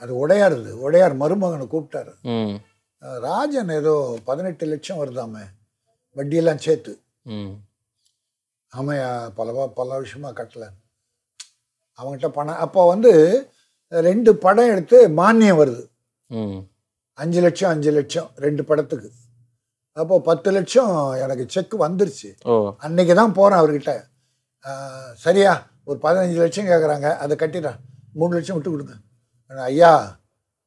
அது உடையாருது உடையார் மருமகனை கூப்பிட்டாரு ராஜன் ஏதோ பதினெட்டு லட்சம் வருதாமே வட்டியெல்லாம் சேர்த்து ஆமையா பலவா பல விஷயமா கட்டலை அவங்ககிட்ட பணம் அப்போ வந்து ரெண்டு படம் எடுத்து மானியம் வருது அஞ்சு லட்சம் அஞ்சு லட்சம் ரெண்டு படத்துக்கு அப்போ பத்து லட்சம் எனக்கு செக் வந்துருச்சு அன்னைக்கு தான் போகிறேன் அவர்கிட்ட சரியா ஒரு பதினஞ்சு லட்சம் கேட்குறாங்க அதை கட்டிடுறேன் மூணு லட்சம் விட்டு கொடுங்க ஐயா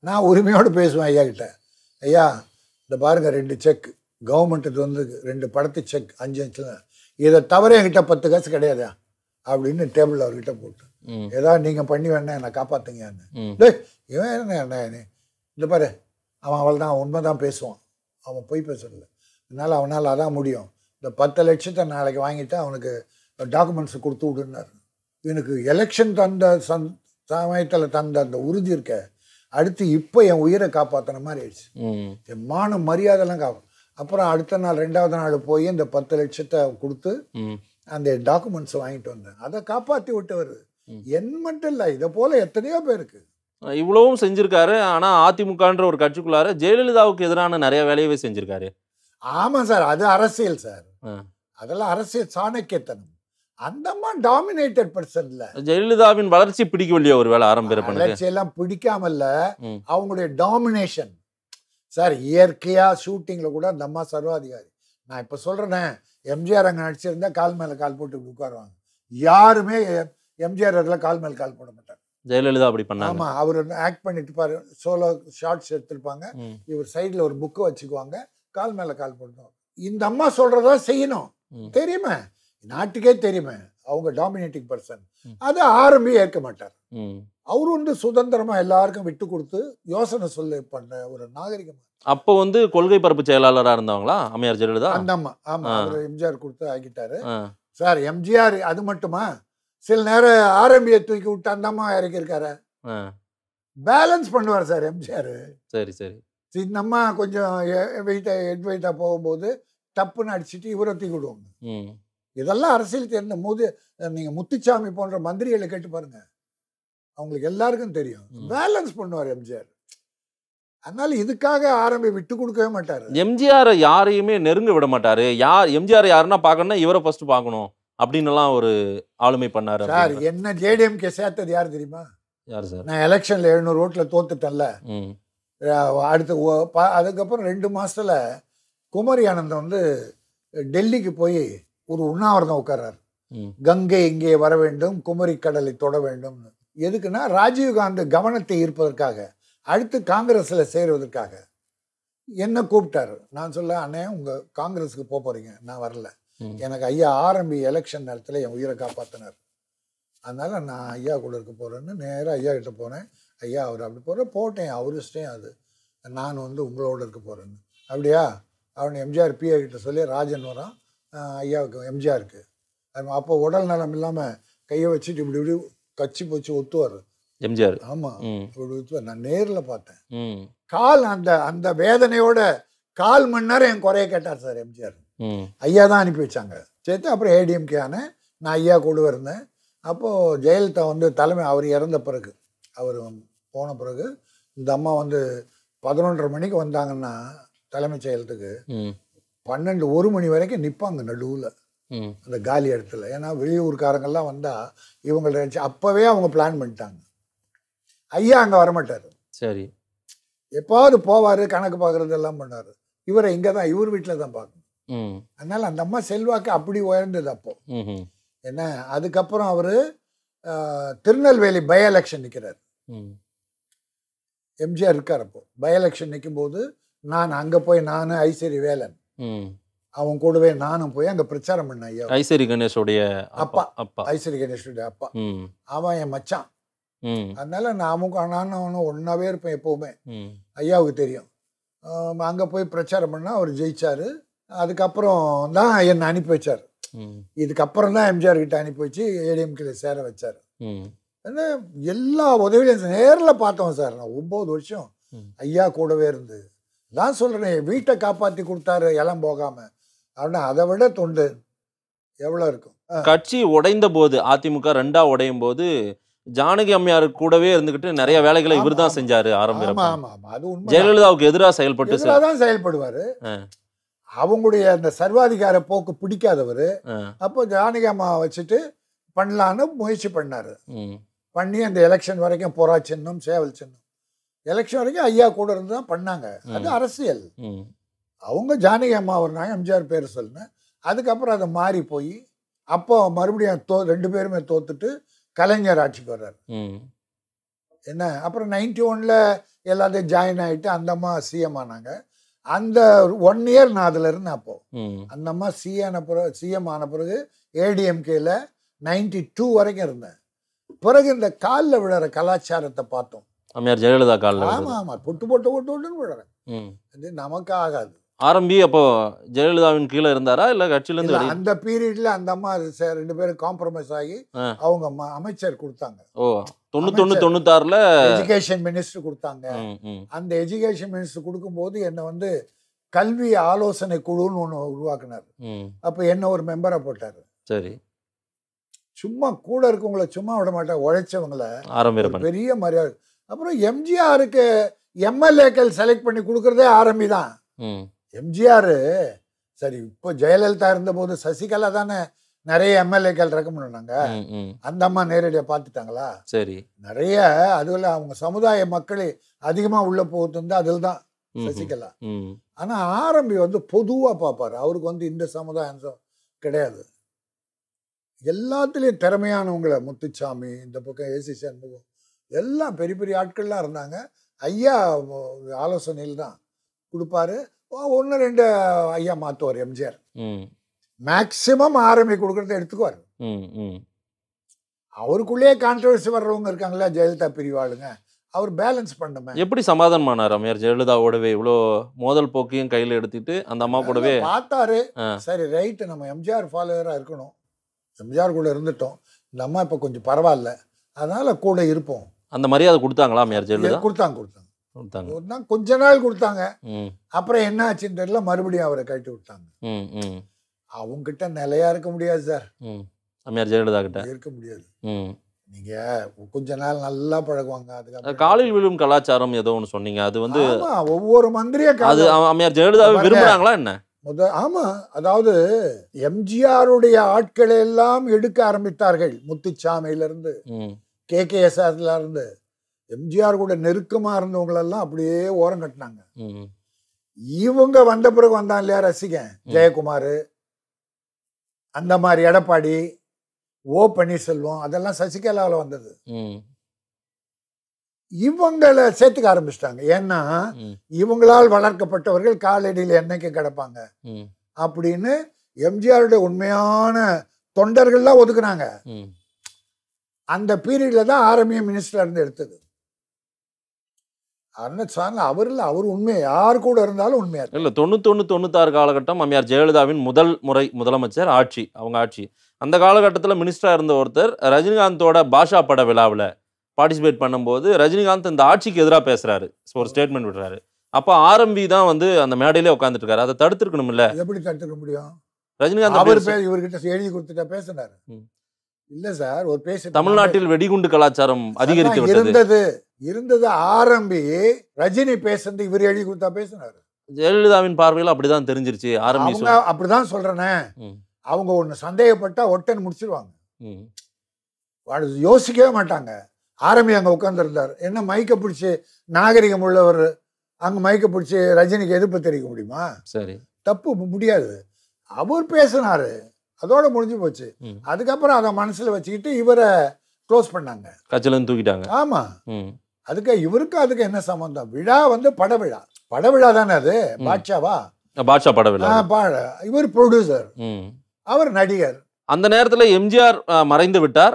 நான் உரிமையோடு பேசுவேன் ஐயா கிட்ட ஐயா இந்த பாருங்கள் ரெண்டு செக்கு கவர்மெண்ட் இது வந்து ரெண்டு படத்து செக் அஞ்சு அஞ்சு இதை தவிர என்கிட்ட பத்து காசு கிடையாதா அப்படின்னு டேபிள் அவர்கிட்ட போட்டு ஏதாவது நீங்கள் பண்ணி வேணா என்னை காப்பாற்றுங்கன்னு இவன் என்ன என்ன இந்த பாரு அவன் அவள் தான் உண்மை தான் பேசுவான் அவன் பொய் பேசல அதனால் அவனால் அதான் முடியும் இந்த பத்து லட்சத்தை நாளைக்கு வாங்கிட்டு அவனுக்கு டாக்குமெண்ட்ஸ் கொடுத்து விடுனார் எனக்கு எலெக்ஷன் தந்த சந் சமயத்தில் தந்த அந்த உறுதி இருக்க அடுத்து இப்போ என் உயிரை காப்பாற்றின மாதிரி ஆயிடுச்சு என் மான மரியாதைலாம் காப்பா அப்புறம் அடுத்த நாள் ரெண்டாவது நாள் போய் இந்த பத்து லட்சத்தை கொடுத்து அந்த டாக்குமெண்ட்ஸ் வாங்கிட்டு வந்தேன் அதை காப்பாற்றி விட்டவர் என் மட்டும் இல்லை இதை போல எத்தனையோ பேருக்கு இவ்வளவும் செஞ்சிருக்காரு ஆனா அதிமுகன்ற ஒரு கட்சிக்குள்ளார ஜெயலலிதாவுக்கு எதிரான நிறைய வேலையவே செஞ்சிருக்காரு ஆமா சார் அது அரசியல் சார் அதெல்லாம் அரசியல் சாணக்கியத்தனம் அந்தம்மா டாமினேட்டட் பர்சன் இல்ல ஜெயலலிதாவின் வளர்ச்சி பிடிக்கவில்லையோ ஒரு வேலை ஆரம்பிக்கிற எல்லாம் பிடிக்காமல்ல அவங்களுடைய டாமினேஷன் சார் இயற்கையாக ஷூட்டிங்கில் கூட அந்த அம்மா சர்வாதிகாரி நான் இப்போ சொல்கிறேன்னே எம்ஜிஆர் அங்கே நடிச்சிருந்தா கால் மேலே கால் போட்டு உட்காருவாங்க யாருமே எம்ஜிஆர் அதில் கால் மேலே கால் போட மாட்டார் ஜெயலலிதா அப்படி பண்ண ஆமாம் அவர் ஆக்ட் பண்ணிட்டு பாரு சோலோ ஷார்ட்ஸ் எடுத்திருப்பாங்க இவர் சைடில் ஒரு புக்கு வச்சுக்குவாங்க கால் மேலே கால் போடணும் இந்த அம்மா சொல்கிறதா செய்யணும் தெரியுமே நாட்டுக்கே தெரியுமே அவங்க டாமினேட்டிங் பர்சன் அதை ஆரம்பி ஏற்க மாட்டார் அவரு வந்து சுதந்திரமா எல்லாருக்கும் விட்டு கொடுத்து யோசனை சொல்லு பண்ண ஒரு நாகரிகமாக அப்போ வந்து கொள்கை பரப்பு செயலாளராக இருந்தவங்களா அம்மையார் ஜெயலலிதா அந்த அம்மா ஆமாம் எம்ஜிஆர் கொடுத்து ஆகிட்டாரு சார் எம்ஜிஆர் அது மட்டுமா சில நேரம் ஆரம்பியை தூக்கி விட்டு அந்த அம்மா இறக்கியிருக்காரு பேலன்ஸ் பண்ணுவார் சார் எம்ஜிஆர் சரி சரி இந்த அம்மா கொஞ்சம் வெயிட்டாக ஹெட் வெயிட்டாக போகும்போது டப்புன்னு அடிச்சுட்டு இவரை தூக்கி விடுவாங்க இதெல்லாம் அரசியல் தெரிந்த மோது நீங்கள் முத்துச்சாமி போன்ற மந்திரிகளை கேட்டு பாருங்க அவங்களுக்கு எல்லாருக்கும் தெரியும் பேலன்ஸ் பண்ணுவார் எம்ஜிஆர் அதனால இதுக்காக ஆரம்பி விட்டு கொடுக்கவே மாட்டார் எம்ஜிஆர் யாரையுமே நெருங்க விட மாட்டார் யார் எம்ஜிஆர் யாருன்னா பார்க்கணும் இவரை ஃபர்ஸ்ட் பார்க்கணும் அப்படின்னுலாம் ஒரு ஆளுமை பண்ணார் சார் என்ன ஜேடிஎம்கே சேர்த்தது யார் தெரியுமா யார் சார் நான் எலெக்ஷனில் எழுநூறு ஓட்டில் தோத்துட்டேன்ல அடுத்து அதுக்கப்புறம் ரெண்டு மாதத்தில் குமரி ஆனந்தம் வந்து டெல்லிக்கு போய் ஒரு உண்ணாவிரதம் உட்கார்றாரு கங்கை இங்கே வர வேண்டும் குமரி கடலை தொட வேண்டும்னு எதுக்குன்னா ராஜீவ்காந்த் கவனத்தை ஈர்ப்பதற்காக அடுத்து காங்கிரஸில் சேருவதற்காக என்னை கூப்பிட்டார் நான் சொல்ல அண்ணே உங்கள் காங்கிரஸுக்கு போக போகிறீங்க நான் வரல எனக்கு ஐயா ஆரம்பி எலெக்ஷன் நேரத்தில் என் உயிரை காப்பாற்றினார் அதனால் நான் ஐயா கூட இருக்க போகிறேன்னு நேராக ஐயா கிட்ட போனேன் ஐயா அவர் அப்படி போகிறேன் போட்டேன் அவர் இஷ்டம் அது நான் வந்து உங்களோட இருக்க போகிறேன்னு அப்படியா அவன் எம்ஜிஆர் பிஏ கிட்ட சொல்லி ராஜன் வரான் ஐயாவுக்கு எம்ஜிஆருக்கு அப்போ உடல் நலம் இல்லாமல் கையை வச்சுட்டு இப்படி இப்படி கச்சி போச்சு ஒத்துவார் எம்ஜிஆர் ஆமா நான் நேர்ல பார்த்தேன் கால் அந்த அந்த வேதனையோட கால் மணி நேரம் என் குறைய கேட்டார் சார் எம்ஜிஆர் ஐயா தான் அனுப்பி வச்சாங்க சேர்த்து அப்புறம் ஏடிஎம்கே ஆனேன் நான் ஐயா கூட இருந்தேன் அப்போது ஜெயலலிதா வந்து தலைமை அவர் இறந்த பிறகு அவர் போன பிறகு இந்த அம்மா வந்து பதினொன்றரை மணிக்கு வந்தாங்கன்னா தலைமைச் செயலத்துக்கு பன்னெண்டு ஒரு மணி வரைக்கும் நிற்பாங்க நடுவில் அந்த காலி இடத்துல ஏன்னா வெளியூர்காரங்கெல்லாம் வந்தால் இவங்களை அப்போவே அவங்க பிளான் பண்ணிட்டாங்க ஐயா அங்கே வரமாட்டார் சரி எப்பாவது போவார் கணக்கு பார்க்கறது எல்லாம் பண்ணார் இவரை இங்கே தான் இவர் வீட்டில் தான் பார்க்கணும் அதனால் அந்த அம்மா செல்வாக்கு அப்படி உயர்ந்தது அப்போ என்ன அதுக்கப்புறம் அவர் திருநெல்வேலி பை எலெக்ஷன் நிற்கிறார் எம்ஜிஆர் இருக்கார் அப்போ பை எலெக்ஷன் நிற்கும்போது நான் அங்கே போய் நான் ஐசரி வேலன் அவன் கூடவே நானும் போய் அங்கே பிரச்சாரம் பண்ண ஐயா ஐசரி கணேஷோடைய அப்பா அப்பா ஐசரி கணேஷோடைய அப்பா அவன் என் மச்சான் அதனால நாமும் நானும் ஒன்றாவே இருப்பேன் எப்போவுமே ஐயாவுக்கு தெரியும் அங்கே போய் பிரச்சாரம் பண்ணால் அவர் ஜெயிச்சார் அதுக்கப்புறம் தான் என்னை அனுப்பி வச்சார் இதுக்கப்புறம் தான் எம்ஜிஆர் கிட்ட அனுப்பி வச்சு ஏடிஎம்கே சேர வச்சார் எல்லா உதவியும் நேரில் பார்த்தோம் சார் நான் ஒம்பது வருஷம் ஐயா கூடவே இருந்து நான் சொல்கிறேன் வீட்டை காப்பாற்றி கொடுத்தாரு இளம் போகாமல் அப்படின்னா அதை விட தொண்டு எவ்வளோ இருக்கும் கட்சி உடைந்த போது அதிமுக ரெண்டா உடையும் போது ஜானகி அம்மையார் கூடவே இருந்துகிட்டு நிறைய வேலைகளை இவர் தான் செஞ்சாரு ஆரம்பிக்கிறப்ப ஜெயலலிதாவுக்கு எதிராக செயல்பட்டு தான் செயல்படுவாரு அவங்களுடைய அந்த சர்வாதிகார போக்கு பிடிக்காதவர் அப்போ ஜானகி அம்மா வச்சுட்டு பண்ணலான்னு முயற்சி பண்ணாரு பண்ணி அந்த எலெக்ஷன் வரைக்கும் போரா சின்னம் சேவல் சின்னம் எலெக்ஷன் வரைக்கும் ஐயா கூட இருந்து தான் பண்ணாங்க அது அரசியல் அவங்க ஜானகி அம்மா வர்றாங்க எம்ஜிஆர் பேர் சொல்லுன்னு அதுக்கப்புறம் அதை மாறி போய் அப்போ மறுபடியும் தோ ரெண்டு பேருமே தோத்துட்டு கலைஞர் ஆட்சிக்கு வர்றார் என்ன அப்புறம் நைன்டி ஒன்ல எல்லாத்தையும் ஜாயின் ஆகிட்டு அந்த அம்மா சிஎம் ஆனாங்க அந்த ஒன் இயர் நான் அதில் இருந்தேன் அப்போ அந்த அம்மா சிஎன பிறகு சிஎம் ஆன பிறகு ஏடிஎம்கேல நைன்டி டூ வரைக்கும் இருந்தேன் பிறகு இந்த காலில் விழுற கலாச்சாரத்தை பார்த்தோம் ஆமா ஆமா பொட்டு போட்டு போட்டு விழுறேன் இது நமக்கு ஆகாது ஆரம்பி அப்போ ஜெயலலிதாவின் கீழே இருந்தாரா இல்லை கட்சியிலேருந்து அந்த பீரியட்ல அந்த அம்மா ரெண்டு பேரும் காம்ப்ரமைஸ் ஆகி அவங்க அமைச்சர் கொடுத்தாங்க ஓ தொண்ணூத்தொன்னு தொண்ணூத்தாறுல எஜுகேஷன் மினிஸ்டர் கொடுத்தாங்க அந்த எஜுகேஷன் மினிஸ்டர் கொடுக்கும்போது என்னை வந்து கல்வி ஆலோசனை குழுன்னு ஒன்று உருவாக்குனார் அப்போ என்ன ஒரு மெம்பரை போட்டார் சரி சும்மா கூட இருக்கவங்கள சும்மா விட மாட்டேன் உழைச்சவங்களை பெரிய மரியாதை அப்புறம் எம்ஜிஆருக்கு எம்எல்ஏக்கள் செலக்ட் பண்ணி கொடுக்குறதே ஆரம்பி தான் எம்ஜிஆர் சரி இப்போ ஜெயலலிதா இருந்தபோது சசிகலா தானே நிறைய எம்எல்ஏக்கள் ரெக்கமெண்ட் பண்ணாங்க அந்த அம்மா நேரடியாக பார்த்துட்டாங்களா சரி நிறைய அதுல அவங்க சமுதாய மக்களே அதிகமாக உள்ள போகுது வந்து அதில் தான் சசிகலா ஆனால் ஆரம்பி வந்து பொதுவாக பார்ப்பார் அவருக்கு வந்து இந்த சமுதாயம் கிடையாது எல்லாத்துலேயும் திறமையானவங்களை முத்துச்சாமி இந்த பக்கம் ஏசி சண்முகம் எல்லாம் பெரிய பெரிய ஆட்கள்லாம் இருந்தாங்க ஐயா ஆலோசனையில் தான் கொடுப்பாரு ஒன்று ரெண்டு ஐயா மாற்றுவார் எம்ஜிஆர் மேக்சிமம் ஆர்எம்ஐ கொடுக்குறத எடுத்துக்குவார் அவருக்குள்ளேயே கான்ட்ரவர்சி வர்றவங்க இருக்காங்களா ஜெயலலிதா பிரிவாளுங்க அவர் பேலன்ஸ் பண்ணுமே எப்படி சமாதானமானார் அம்மையார் ஜெயலலிதாவோடவே இவ்வளோ மோதல் போக்கையும் கையில் எடுத்துட்டு அந்த அம்மா கூடவே பார்த்தாரு சரி ரைட்டு நம்ம எம்ஜிஆர் ஃபாலோவராக இருக்கணும் எம்ஜிஆர் கூட இருந்துட்டோம் இந்த அம்மா இப்போ கொஞ்சம் பரவாயில்ல அதனால் கூட இருப்போம் அந்த மரியாதை கொடுத்தாங்களா அம்மையார் ஜெயலலிதா கொடுத்தாங்க கொடுத்தாங்க கொடுத்தாங்க கொஞ்ச நாள் கொடுத்தாங்க அப்புறம் என்ன ஆச்சுன்னு தெரியல மறுபடியும் அவரை கட்டி விட்டாங்க அவங்க கிட்ட நிலையா இருக்க முடியாது சார் அம்மையார் ஜெயலலிதா கிட்ட இருக்க முடியாது நீங்க கொஞ்ச நாள் நல்லா பழகுவாங்க அதுக்கு காலில் விழும் கலாச்சாரம் ஏதோ ஒன்று சொன்னீங்க அது வந்து ஒவ்வொரு மந்திரியா அது அம்மையார் ஜெயலலிதா விரும்புறாங்களா என்ன முத ஆமா அதாவது எம்ஜிஆருடைய ஆட்களை எல்லாம் எடுக்க ஆரம்பித்தார்கள் முத்துச்சாமியிலிருந்து கே கே எஸ் ஆர்ல இருந்து எம்ஜிஆர் கூட நெருக்கமாக இருந்தவங்களெல்லாம் அப்படியே ஓரம் கட்டினாங்க இவங்க வந்த பிறகு வந்தான் இல்லையா ரசிகன் ஜெயக்குமார் அந்த மாதிரி எடப்பாடி ஓ பன்னீர்செல்வம் அதெல்லாம் சசிகலாவில் வந்தது இவங்களை சேர்த்துக்க ஆரம்பிச்சிட்டாங்க ஏன்னா இவங்களால் வளர்க்கப்பட்டவர்கள் காலடியில் என்னைக்கு கிடப்பாங்க அப்படின்னு எம்ஜிஆருடைய உண்மையான தொண்டர்கள்லாம் ஒதுக்குனாங்க அந்த பீரியட்ல தான் ஆரம்பிய இருந்து எடுத்தது அண்ணன் சாங் அவர் இல்லை அவர் உண்மையை யார் கூட இருந்தாலும் உண்மையா இல்லை தொண்ணூத்தொன்னு தொண்ணூத்தாறு காலகட்டம் அம்மையார் ஜெயலலிதாவின் முதல் முறை முதலமைச்சர் ஆட்சி அவங்க ஆட்சி அந்த காலகட்டத்தில் மினிஸ்டராக இருந்த ஒருத்தர் ரஜினிகாந்தோட பாஷா பட விழாவில் பார்ட்டிசிபேட் பண்ணும்போது ரஜினிகாந்த் இந்த ஆட்சிக்கு எதிராக பேசுகிறாரு ஒரு ஸ்டேட்மெண்ட் விடுறாரு அப்போ ஆரம்பி தான் வந்து அந்த மேடையிலே உட்காந்துட்டு இருக்காரு அதை தடுத்துருக்கணும் இல்லை எப்படி தடுத்துக்க முடியும் ரஜினிகாந்த் அவர் இவர்கிட்ட எழுதி கொடுத்துட்டா பேசினாரு இல்ல சார் ஒரு பேச தமிழ்நாட்டில் வெடிகுண்டு கலாச்சாரம் அதிகரித்து இருந்தது இருந்தது ஆரம்பி ரஜினி பேசுறது இவர் எழுதி கொடுத்தா பேசினாரு ஜெயலலிதாவின் பார்வையில் அப்படிதான் தெரிஞ்சிருச்சு ஆரம்பி அப்படிதான் சொல்றேனே அவங்க ஒண்ணு சந்தேகப்பட்டா ஒட்டன் முடிச்சிருவாங்க யோசிக்கவே மாட்டாங்க ஆரம்பி அங்க உட்காந்துருந்தார் என்ன மயக்க பிடிச்சி நாகரிகம் உள்ளவர் அங்க மயக்க பிடிச்சி ரஜினிக்கு எதிர்ப்பு தெரிவிக்க முடியுமா சரி தப்பு முடியாது அவர் பேசினாரு அதோட முடிஞ்சு போச்சு அதுக்கப்புறம் அதை மனசில் வச்சுக்கிட்டு இவரை க்ளோஸ் பண்ணாங்க தூக்கிட்டாங்க ஆமாம் அதுக்கு இவருக்கு அதுக்கு என்ன சம்மந்தம் விழா வந்து பட விழா பட விழா தானே அது பாட்ஷாவா பாட்ஷா பட விழா இவர் ப்ரொடியூசர் அவர் நடிகர் அந்த நேரத்தில் எம்ஜிஆர் மறைந்து விட்டார்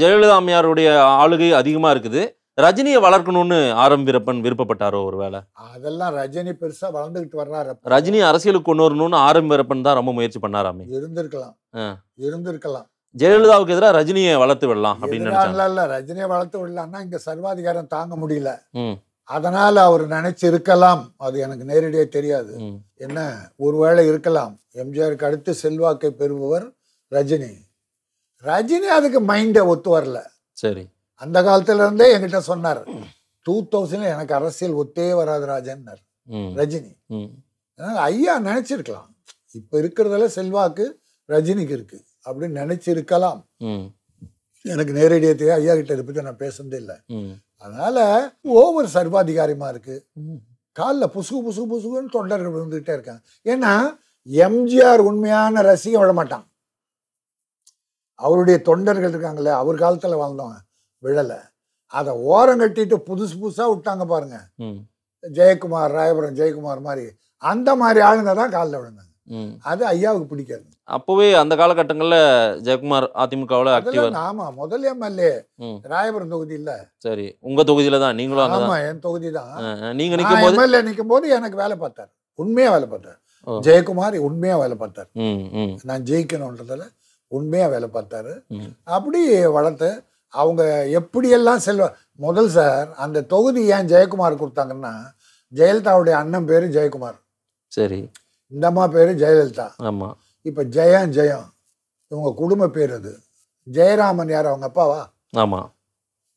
ஜெயலலிதா அம்மையாருடைய ஆளுகை அதிகமாக இருக்குது ரஜினியை வளர்க்கணும்னு ஆரம் வீரப்பன் விருப்பப்பட்டாரோ ஒரு வேலை அதெல்லாம் ரஜினி பெருசா வளர்ந்துகிட்டு வர்றாரு ரஜினி அரசியலுக்கு கொண்டு வரணும்னு ஆரம் வீரப்பன் தான் ரொம்ப முயற்சி பண்ணாராமே இருந்திருக்கலாம் இருந்திருக்கலாம் ஜெயலலிதாவுக்கு எதிராக ரஜினியை வளர்த்து விடலாம் அப்படின்னு இல்ல இல்ல ரஜினியை வளர்த்து விடலாம்னா இங்க சர்வாதிகாரம் தாங்க முடியல அதனால அவர் நினைச்சு இருக்கலாம் அது எனக்கு நேரடியாக தெரியாது என்ன ஒருவேளை இருக்கலாம் எம்ஜிஆருக்கு அடுத்து செல்வாக்கை பெறுபவர் ரஜினி ரஜினி அதுக்கு மைண்டை ஒத்து வரல சரி அந்த இருந்தே என்கிட்ட சொன்னார் டூ தௌசண்ட்ல எனக்கு அரசியல் ஒத்தே வராது ராஜன் ரஜினி ஐயா நினைச்சிருக்கலாம் இப்ப இருக்கிறதுல செல்வாக்கு ரஜினிக்கு இருக்கு அப்படின்னு நினைச்சிருக்கலாம் எனக்கு தெரியும் ஐயா கிட்ட இதை பத்தி நான் பேசுனதே இல்லை அதனால ஓவர் சர்வாதிகாரியமா இருக்கு காலில் புசுகு புசுகு புசுகுன்னு தொண்டர்கள் விழுந்துகிட்டே இருக்காங்க ஏன்னா எம்ஜிஆர் உண்மையான ரசிகம் விட மாட்டான் அவருடைய தொண்டர்கள் இருக்காங்களே அவர் காலத்தில் வாழ்ந்தவங்க விழலை அதை ஓரம் கட்டிட்டு புதுசு புதுசாக விட்டாங்க பாருங்க ஜெயக்குமார் ராயபுரம் ஜெயக்குமார் மாதிரி அந்த மாதிரி ஆளுங்க தான் காலில் விழுந்தாங்க அது ஐயாவுக்கு பிடிக்காது அப்பவே அந்த காலகட்டங்களில் ஜெயக்குமார் அதிமுகவில் ஆமாம் முதல் எம்எல்ஏ ராயபுரம் தொகுதி இல்லை சரி உங்க தொகுதியில தான் நீங்களும் ஆமா என் தொகுதி தான் நீங்கள் நிற்கும் போது எம்எல்ஏ நிற்கும் போது எனக்கு வேலை பார்த்தார் உண்மையா வேலை பார்த்தார் ஜெயக்குமார் உண்மையா வேலை பார்த்தார் நான் ஜெயிக்கணும்ன்றதுல உண்மையா வேலை பார்த்தாரு அப்படி வளர்த்து அவங்க எப்படியெல்லாம் செல்வ முதல் சார் அந்த தொகுதி ஏன் ஜெயக்குமார் கொடுத்தாங்கன்னா ஜெயலலிதாவுடைய அண்ணன் பேர் ஜெயக்குமார் சரி இந்த அம்மா பேர் ஜெயலலிதா ஆமாம் இப்போ ஜெயம் ஜெயம் இவங்க குடும்ப பேர் அது ஜெயராமன் யார் அவங்க அப்பாவா ஆமாம்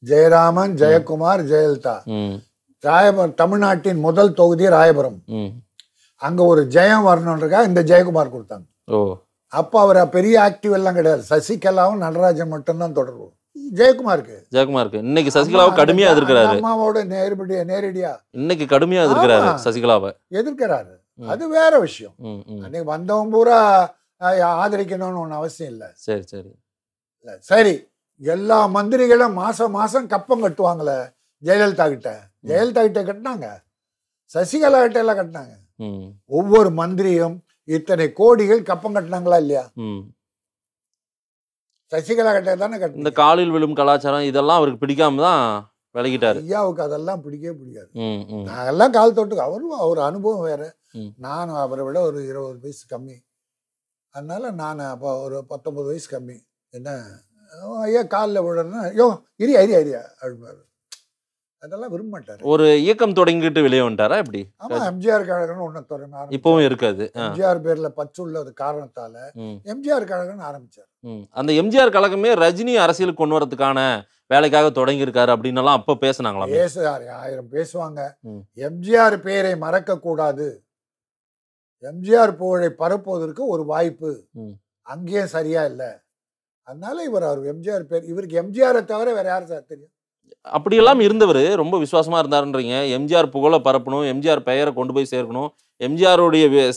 ஜெயராமன் ஜெயக்குமார் ஜெயலலிதா ராயபுரம் தமிழ்நாட்டின் முதல் தொகுதி ராயபுரம் அங்கே ஒரு ஜெயம் வரணுன்றக்கா இந்த ஜெயக்குமார் கொடுத்தாங்க ஓ அப்போ அவரை பெரிய ஆக்டிவ் எல்லாம் கிடையாது சசிகலாவும் நடராஜன் மட்டும்தான் தொடர்வோம் ஜெயக்குமாருக்கு ஜெயக்குமாருக்கு இன்னைக்கு சசிகலாவை கடுமையா எதிர்க்கிறாரு அம்மாவோட நேரடியா நேரடியா இன்னைக்கு கடுமையா எதிர்க்கிறாரு சசிகலாவை எதிர்க்கிறாரு அது வேற விஷயம் அன்னைக்கு வந்தவன் பூரா ஆதரிக்கணும்னு ஒண்ணு அவசியம் இல்ல சரி சரி சரி எல்லா மந்திரிகளும் மாசம் மாசம் கப்பம் கட்டுவாங்களே ஜெயலலிதா கிட்ட ஜெயலலிதா கிட்ட கட்டினாங்க சசிகலா கிட்ட எல்லாம் கட்டினாங்க ஒவ்வொரு மந்திரியும் இத்தனை கோடிகள் கப்பம் கட்டினாங்களா இல்லையா சசிகலா கட்ட தானே கட்டணும் இந்த காலில் விழும் கலாச்சாரம் இதெல்லாம் அவருக்கு பிடிக்காம தான் விலகிட்டாரு ஐயாவுக்கு அதெல்லாம் பிடிக்கவே பிடிக்காது நான் எல்லாம் கால் தொட்டு அவரும் அவர் அனுபவம் வேற நான் அவரை விட ஒரு இருபது வயசு கம்மி அதனால நான் அப்போ ஒரு பத்தொம்பது வயசு கம்மி என்ன ஐயா காலில் விழுறேன்னா யோ இரியா இரியா இரியா அப்படிம்பாரு அதெல்லாம் விரும்ப மாட்டார் ஒரு இயக்கம் தொடங்கிட்டு வெளியே வந்துட்டாரா எப்படி ஆமா எம்ஜிஆர் கழகம்னு ஒண்ணு தொடங்க இப்பவும் இருக்காது எம்ஜிஆர் பேரில் பற்று உள்ளது காரணத்தால எம்ஜிஆர் கழகம்னு ஆரம்பித்தார் அந்த எம்ஜிஆர் கழகமே ரஜினி அரசியலுக்கு கொண்டு வரதுக்கான வேலைக்காக தொடங்கி இருக்காரு தொடங்கியிருக்காரு அப்படின்னலாம் அப்போ பேசினாங்களா பேசுறாரு ஆயிரம் பேசுவாங்க எம்ஜிஆர் பெயரை மறக்க கூடாது எம்ஜிஆர் புகழை பரப்புவதற்கு ஒரு வாய்ப்பு அங்கேயும் சரியா இல்லை அதனால இவர் அவர் எம்ஜிஆர் பேர் இவருக்கு எம்ஜிஆரை தவிர வேற யார் தெரியும் அப்படியெல்லாம் இருந்தவர் ரொம்ப விசுவாசமாக இருந்தாருன்றீங்க எம்ஜிஆர் புகழை பரப்பணும் எம்ஜிஆர் பெயரை கொண்டு போய் சேர்க்கணும் எம்ஜிஆருடைய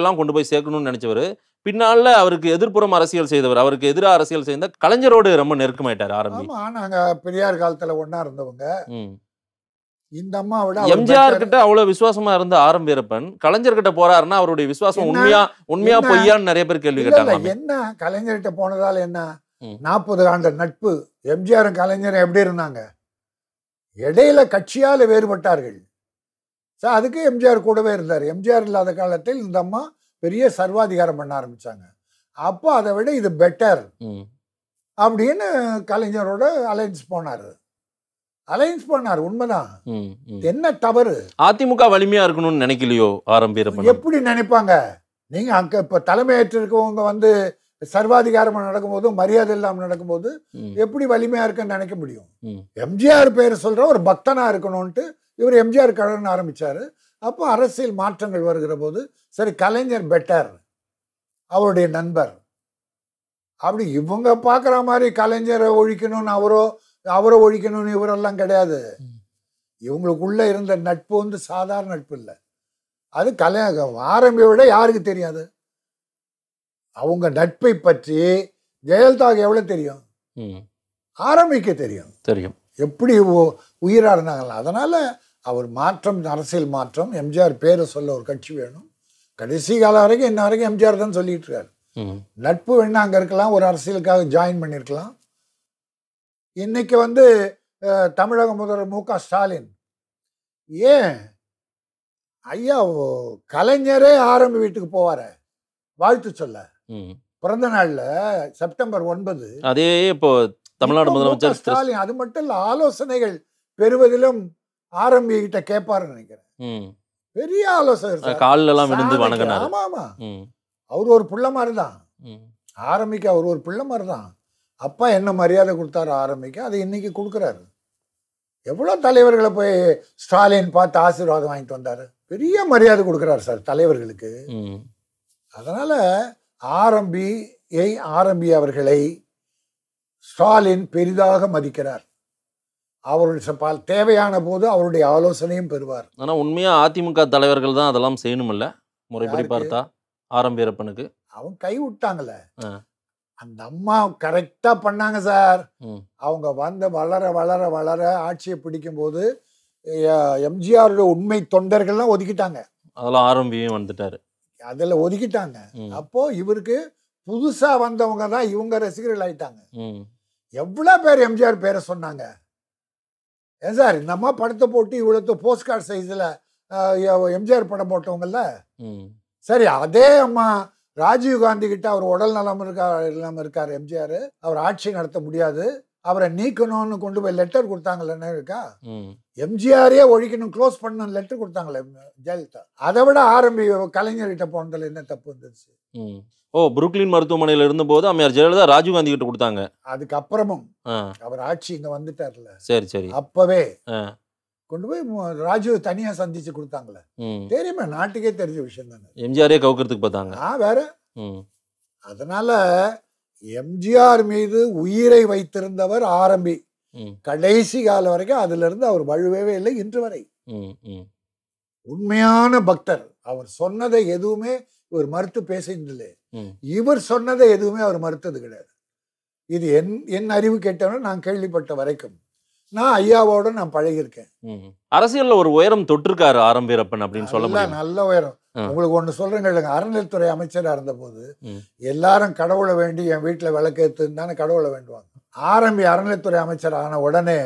எல்லாம் கொண்டு போய் சேர்க்கணும்னு நினச்சவர் பின்னால் அவருக்கு எதிர்ப்புறம் அரசியல் செய்தவர் அவருக்கு எதிராக அரசியல் செய்த கலைஞரோடு ரொம்ப நெருக்கமாயிட்டார் ஆரம்பி நாங்கள் பெரியார் காலத்தில் ஒன்றா இருந்தவங்க இந்த அம்மா விட எம்ஜிஆர் கிட்ட அவ்வளவு விசுவாசமா இருந்த ஆரம் கலைஞர் கிட்ட போறாருன்னா அவருடைய விசுவாசம் உண்மையா உண்மையா பொய்யான்னு நிறைய பேர் கேள்வி கேட்டாங்க என்ன கலைஞர்கிட்ட போனதால என்ன நாற்பது ஆண்டு நட்பு எம்ஜிஆரும் கலைஞரும் எப்படி இருந்தாங்க இடையில கட்சியால் வேறுபட்டார்கள் சார் அதுக்கு எம்ஜிஆர் கூடவே இருந்தார் எம்ஜிஆர் இல்லாத காலத்தில் இந்த அம்மா பெரிய சர்வாதிகாரம் பண்ண ஆரம்பித்தாங்க அப்போ அதை விட இது பெட்டர் அப்படின்னு கலைஞரோட அலைன்ஸ் போனார் அலைன்ஸ் பண்ணார் உண்மைதான் என்ன தவறு அதிமுக வலிமையா இருக்கணும்னு நினைக்கலையோ ஆரம்பிரம் எப்படி நினைப்பாங்க நீங்க அங்க இப்ப தலைமையேற்றிருக்கவங்க வந்து சர்வாதிகாரமாக நடக்கும்போது மரியாதை இல்லாமல் நடக்கும்போது எப்படி வலிமையாக இருக்குன்னு நினைக்க முடியும் எம்ஜிஆர் பேர் சொல்கிற ஒரு பக்தனாக இருக்கணும்ன்ட்டு இவர் எம்ஜிஆர் கழகம் ஆரம்பித்தார் அப்போ அரசியல் மாற்றங்கள் வருகிற போது சரி கலைஞர் பெட்டர் அவருடைய நண்பர் அப்படி இவங்க பார்க்குற மாதிரி கலைஞரை ஒழிக்கணும்னு அவரோ அவரை ஒழிக்கணும்னு இவரெல்லாம் கிடையாது இவங்களுக்குள்ள இருந்த நட்பு வந்து சாதாரண நட்பு இல்லை அது கலை ஆரம்பியை விட யாருக்கு தெரியாது அவங்க நட்பை பற்றி ஜெயலலிதாவுக்கு எவ்வளோ தெரியும் ஆரம்பிக்க தெரியும் தெரியும் எப்படி உயிராக இருந்தாங்களா அதனால் அவர் மாற்றம் அரசியல் மாற்றம் எம்ஜிஆர் பேரை சொல்ல ஒரு கட்சி வேணும் கடைசி காலம் வரைக்கும் இன்ன வரைக்கும் எம்ஜிஆர் தான் சொல்லிட்டு இருக்காரு நட்பு வேணா அங்கே இருக்கலாம் ஒரு அரசியலுக்காக ஜாயின் பண்ணியிருக்கலாம் இன்னைக்கு வந்து தமிழக முதல்வர் மு க ஸ்டாலின் ஏன் ஐயா கலைஞரே ஆரம்ப வீட்டுக்கு போவார வாழ்த்து சொல்ல பிறந்த நாள்ல செப்டம்பர் ஒன்பது அதே இப்போ தமிழ்நாடு முதலமைச்சர் ஸ்டாலின் அது மட்டும் இல்ல ஆலோசனைகள் பெறுவதிலும் ஆரம்பி கிட்ட கேட்பாருன்னு நினைக்கிறேன் பெரிய ஆலோசனை காலில் எல்லாம் விழுந்து வணங்கினார் ஆமா ஆமா அவர் ஒரு பிள்ளை மாதிரி தான் ஆரம்பிக்க அவர் ஒரு பிள்ளை மாதிரி தான் அப்பா என்ன மரியாதை கொடுத்தாரு ஆரம்பிக்க அதை இன்னைக்கு கொடுக்குறாரு எவ்வளோ தலைவர்களை போய் ஸ்டாலின் பார்த்து ஆசீர்வாதம் வாங்கிட்டு வந்தார் பெரிய மரியாதை கொடுக்குறாரு சார் தலைவர்களுக்கு அதனால ஆரம்பியை ஆரம்பி அவர்களை ஸ்டாலின் பெரிதாக மதிக்கிறார் அவருடைய பால் தேவையான போது அவருடைய ஆலோசனையும் பெறுவார் ஆனால் உண்மையாக அதிமுக தலைவர்கள் தான் அதெல்லாம் செய்யணுமில்ல முறைப்படி பார்த்தா ஆரம்பியரப்பனுக்கு அவங்க கை விட்டாங்கல்ல அந்த அம்மா கரெக்டாக பண்ணாங்க சார் அவங்க வந்து வளர வளர வளர ஆட்சியை பிடிக்கும்போது எம்ஜிஆருடைய உண்மை தொண்டர்கள்லாம் ஒதுக்கிட்டாங்க அதெல்லாம் ஆரம்பியும் வந்துட்டாரு அதில் ஒதுக்கிட்டாங்க அப்போ இவருக்கு புதுசாக வந்தவங்க தான் இவங்க ரசிகர்கள் ஆயிட்டாங்க எவ்வளோ பேர் எம்ஜிஆர் பேரை சொன்னாங்க ஏன் சார் இந்த அம்மா படத்தை போட்டு இவ்வளோ போஸ்ட் கார்டு சைஸில் எம்ஜிஆர் படம் போட்டவங்கல்ல சரி அதே அம்மா ராஜீவ் காந்தி கிட்ட அவர் உடல் நலம் இருக்கா இல்லாமல் இருக்கார் எம்ஜிஆர் அவர் ஆட்சி நடத்த முடியாது அவரை நீக்கணும்னு கொண்டு போய் லெட்டர் கொடுத்தாங்கல்ல இருக்கா எம்ஜிஆரே ஒழிக்கணும் க்ளோஸ் பண்ணணும் லெட்டர் கொடுத்தாங்களே ஜெயலலிதா அதை விட ஆரம்பி கலைஞர்கிட்ட போனதில் என்ன தப்பு இருந்துச்சு ஓ புருக்லின் மருத்துவமனையில் இருந்தபோது அம்மையார் ஜெயலலிதா ராஜீவ்காந்தி கிட்ட கொடுத்தாங்க அதுக்கப்புறமும் அவர் ஆட்சி இங்கே வந்துட்டார்ல சரி சரி அப்பவே கொண்டு போய் ராஜீவ் தனியாக சந்திச்சு கொடுத்தாங்களே தெரியுமா நாட்டுக்கே தெரிஞ்ச விஷயம் தானே எம்ஜிஆரே கவுக்கிறதுக்கு பார்த்தாங்க ஆ வேற அதனால எம்ஜிஆர் மீது உயிரை வைத்திருந்தவர் ஆரம்பி கடைசி காலம் வரைக்கும் அதுல இருந்து அவர் வழுவவே இல்லை இன்று வரை உண்மையான பக்தர் அவர் சொன்னதை எதுவுமே இவர் மறுத்து பேசினதில்லை இவர் சொன்னதை எதுவுமே அவர் மறுத்தது கிடையாது இது என் என் அறிவு கேட்டவன நான் கேள்விப்பட்ட வரைக்கும் நான் ஐயாவோட நான் பழகியிருக்கேன் அரசியல்ல ஒரு உயரம் தொட்டிருக்காரு ஆரம்பிரப்பன் அப்படின்னு சொல்ல நல்ல உயரம் உங்களுக்கு ஒன்று சொல்கிறேங்க இல்லைங்க அறநிலைத்துறை அமைச்சராக இருந்தபோது எல்லாரும் கடவுளை வேண்டி என் வீட்டில் விளக்கேத்துன்னு தானே கடவுளை வேண்டுவாங்க ஆரம்பி அறநிலைத்துறை அமைச்சர் ஆன உடனே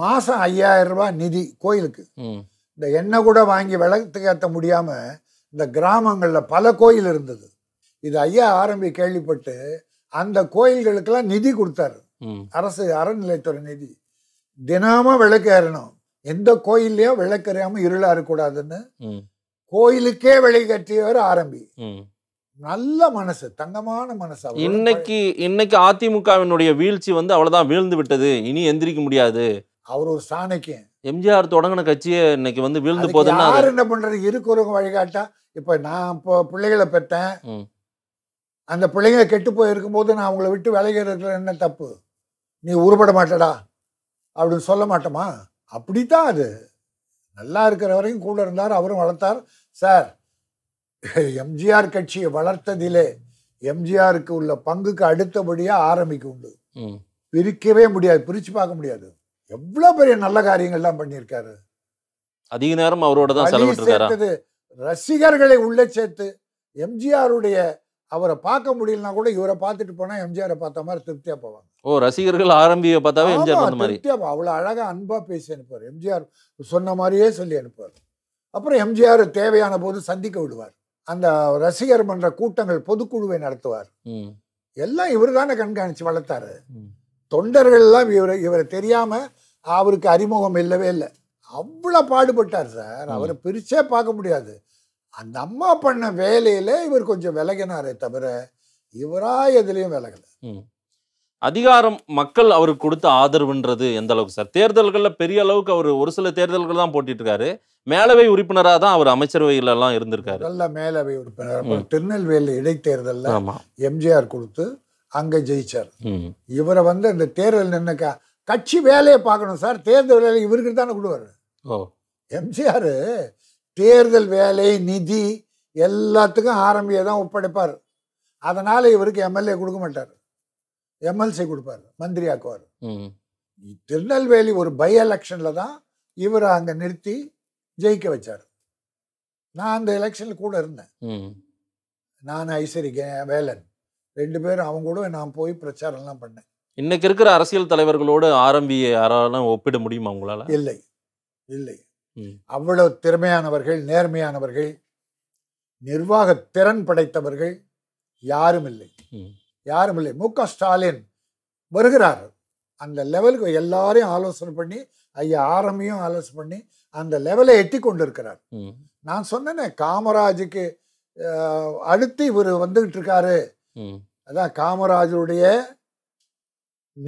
மாதம் ஐயாயிரம் ரூபாய் நிதி கோயிலுக்கு இந்த எண்ணெய் கூட வாங்கி விளக்கு ஏற்ற முடியாமல் இந்த கிராமங்களில் பல கோயில் இருந்தது இது ஐயா ஆரம்பி கேள்விப்பட்டு அந்த கோயில்களுக்கெல்லாம் நிதி கொடுத்தாரு அரசு அறநிலைத்துறை நிதி தினமும் விளக்கு ஏறணும் எந்த கோயில்லையும் விளக்கறியாமல் இருளாக இருக்கக்கூடாதுன்னு கோயிலுக்கே விலை கட்டியவர் ஆரம்பி நல்ல மனசு தங்கமான மனசு இன்னைக்கு இன்னைக்கு அதிமுகவினுடைய வீழ்ச்சி வந்து அவ்வளவுதான் வீழ்ந்து விட்டது இனி எந்திரிக்க முடியாது அவர் ஒரு சாணக்கியம் எம்ஜிஆர் தொடங்கின கட்சியை இன்னைக்கு வந்து வீழ்ந்து போது என்ன பண்றது இருக்கிறவங்க வழிகாட்டா இப்ப நான் இப்போ பிள்ளைகளை பெற்றேன் அந்த பிள்ளைங்க கெட்டு போயிருக்கும் போது நான் அவங்கள விட்டு விளையிறதுல என்ன தப்பு நீ உருப்பட மாட்டடா அப்படின்னு சொல்ல மாட்டோமா அப்படித்தான் அது நல்லா இருக்கிற வரைக்கும் கூட இருந்தார் அவரும் வளர்த்தார் சார் எம்ஜிஆர் கட்சியை வளர்த்ததிலே எம்ஜிஆருக்கு உள்ள பங்குக்கு அடுத்தபடியாக ஆரம்பிக்கு உண்டு பிரிக்கவே முடியாது பிரித்து பார்க்க முடியாது எவ்வளோ பெரிய நல்ல காரியங்கள்லாம் பண்ணியிருக்காரு அதிக நேரம் அவரோட தான் ரசிகர்களை உள்ளே சேர்த்து எம்ஜிஆருடைய அவரை பார்க்க முடியலன்னா கூட இவரை பார்த்துட்டு போனால் எம்ஜிஆரை பார்த்த மாதிரி திருப்தியாக போவாங்க ஓ ரசிகர்கள் ஆரம்பிய பார்த்தாவே எம்ஜிஆர் அந்த மாதிரி அவ்வளோ அழகாக அன்பாக பேசி அனுப்புவார் எம்ஜிஆர் சொன்ன மாதிரியே சொல்லி அனுப்புவார் அப்புறம் எம்ஜிஆர் தேவையான போது சந்திக்க விடுவார் அந்த ரசிகர் மன்ற கூட்டங்கள் பொதுக்குழுவை நடத்துவார் எல்லாம் இவர் தானே கண்காணித்து வளர்த்தாரு தொண்டர்கள்லாம் இவரை இவரை தெரியாமல் அவருக்கு அறிமுகம் இல்லவே இல்லை அவ்வளோ பாடுபட்டார் சார் அவரை பிரிச்சே பார்க்க முடியாது அந்த அம்மா பண்ண வேலையில் இவர் கொஞ்சம் விலகினாரே தவிர இவராக எதுலேயும் விலகலை அதிகாரம் மக்கள் அவருக்கு கொடுத்த ஆதரவுன்றது எந்த அளவுக்கு சார் தேர்தல்களில் பெரிய அளவுக்கு அவர் ஒரு சில தேர்தல்கள் தான் போட்டிட்டு இருக்காரு மேலவை உறுப்பினராக தான் அவர் அமைச்சரவையிலலாம் இருந்திருக்காரு நல்ல மேலவை உறுப்பினர் திருநெல்வேலி இடைத்தேர்தலில் எம்ஜிஆர் கொடுத்து அங்கே ஜெயிச்சார் இவரை வந்து இந்த தேர்தல் நின்ன கட்சி வேலையை பார்க்கணும் சார் தேர்தல் வேலை இவருக்கு தானே கொடுவார் எம்ஜிஆர் தேர்தல் வேலை நிதி எல்லாத்துக்கும் ஆரம்பியை தான் ஒப்படைப்பார் அதனால் இவருக்கு எம்எல்ஏ கொடுக்க மாட்டார் எம்எல்சி கொடுப்பார் மந்திரி ஆக்குவார் திருநெல்வேலி ஒரு பை எலெக்ஷனில் தான் இவர் அங்கே நிறுத்தி ஜெயிக்க வச்சார் நான் அந்த எலெக்ஷனில் கூட இருந்தேன் நான் ஐஸ்வரி வேலன் ரெண்டு பேரும் அவங்க கூட நான் போய் பிரச்சாரம்லாம் பண்ணேன் இன்னைக்கு இருக்கிற அரசியல் தலைவர்களோடு ஆரம்பி யாராலும் ஒப்பிட முடியுமா உங்களால் இல்லை இல்லை அவ்வளவு திறமையானவர்கள் நேர்மையானவர்கள் நிர்வாக திறன் படைத்தவர்கள் யாரும் இல்லை யாரும் இல்லை மு க ஸ்டாலின் வருகிறார் அந்த லெவலுக்கு எல்லாரையும் ஆலோசனை பண்ணி ஐயா ஆரம்பியும் ஆலோசனை பண்ணி அந்த லெவலை எட்டி கொண்டு இருக்கிறார் நான் சொன்னேனே காமராஜுக்கு அடுத்து இவர் வந்துகிட்டு இருக்காரு அதான் காமராஜருடைய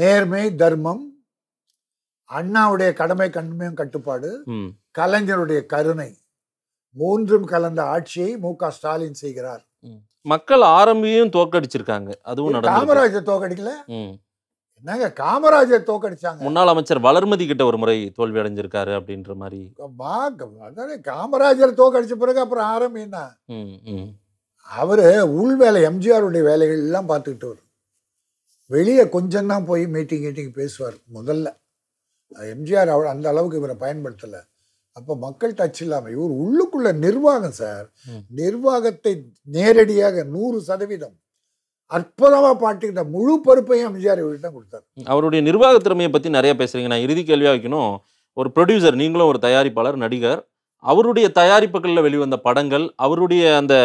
நேர்மை தர்மம் அண்ணாவுடைய கடமை கண்மையும் கட்டுப்பாடு கலைஞருடைய கருணை மூன்றும் கலந்த ஆட்சியை மு க ஸ்டாலின் செய்கிறார் மக்கள் ஆரம்பியும் தோற்கடிச்சிருக்காங்க அதுவும் காமராஜர் தோக்கடிக்கல என்னங்க காமராஜர் தோற்கடிச்சாங்க முன்னாள் அமைச்சர் வளர்மதி கிட்ட ஒரு முறை தோல்வி அடைஞ்சிருக்காரு அப்படின்ற மாதிரி காமராஜர் தோக்கடிச்ச பிறகு அப்புறம் ஆரம்பின்னா அவர் உள் வேலை எம்ஜிஆருடைய வேலைகள் எல்லாம் பார்த்துக்கிட்டு வரும் வெளியே கொஞ்சம் தான் போய் மீட்டிங் கீட்டிங் பேசுவார் முதல்ல எம்ஜிஆர் அவர் அந்த அளவுக்கு இவரை பயன்படுத்தலை அப்போ மக்கள் டச் இல்லாமல் இவர் உள்ளுக்குள்ள நிர்வாகம் சார் நிர்வாகத்தை நேரடியாக நூறு சதவீதம் அற்புதமாக பாட்டுக்கிட்ட முழு பொறுப்பையும் எம்ஜிஆர் இவர்கிட்ட கொடுத்தார் அவருடைய நிர்வாக திறமையை பற்றி நிறைய பேசுகிறீங்க நான் இறுதி கேள்வியாக வைக்கணும் ஒரு ப்ரொடியூசர் நீங்களும் ஒரு தயாரிப்பாளர் நடிகர் அவருடைய தயாரிப்புகளில் வெளிவந்த படங்கள் அவருடைய அந்த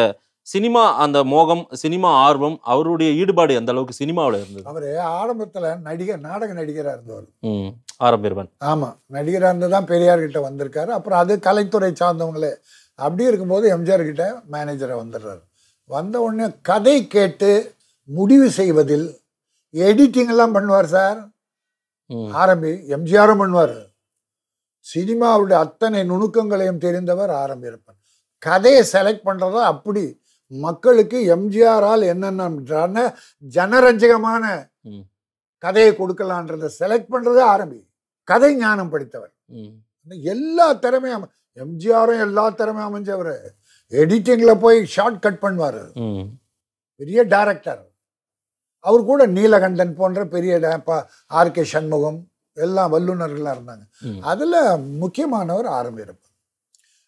சினிமா அந்த மோகம் சினிமா ஆர்வம் அவருடைய ஈடுபாடு எந்த அளவுக்கு சினிமாவில் இருந்தது அவர் ஆரம்பத்தில் நடிகர் நாடக நடிகராக இருந்தவர் ஆரம்பிருவன் ஆமாம் நடிகராக இருந்து தான் கிட்ட வந்திருக்காரு அப்புறம் அது கலைத்துறை சார்ந்தவங்களே அப்படி இருக்கும்போது எம்ஜிஆர் கிட்ட மேனேஜரை வந்துடுறாரு வந்த உடனே கதை கேட்டு முடிவு செய்வதில் எடிட்டிங்லாம் பண்ணுவார் சார் ஆரம்பி எம்ஜிஆரும் பண்ணுவார் சினிமாவுடைய அத்தனை நுணுக்கங்களையும் தெரிந்தவர் ஆரம்பியிருப்பார் கதையை செலக்ட் பண்ணுறதோ அப்படி மக்களுக்கு எம்ஜிஆரால் என்னென்ன ஜனரஞ்சகமான கதையை கொடுக்கலான்றத செலக்ட் பண்ணுறதே ஆரம்பி கதை ஞானம் படித்தவர் எல்லா திறமையும் எம்ஜிஆரும் எல்லா திறமையும் அமைஞ்சவர் எடிட்டிங்கில் போய் ஷார்ட் கட் பண்ணுவார் பெரிய டைரக்டர் அவர் கூட நீலகண்டன் போன்ற பெரிய ஆர் கே சண்முகம் எல்லாம் வல்லுநர்களாக இருந்தாங்க அதில் முக்கியமானவர் இருப்பார்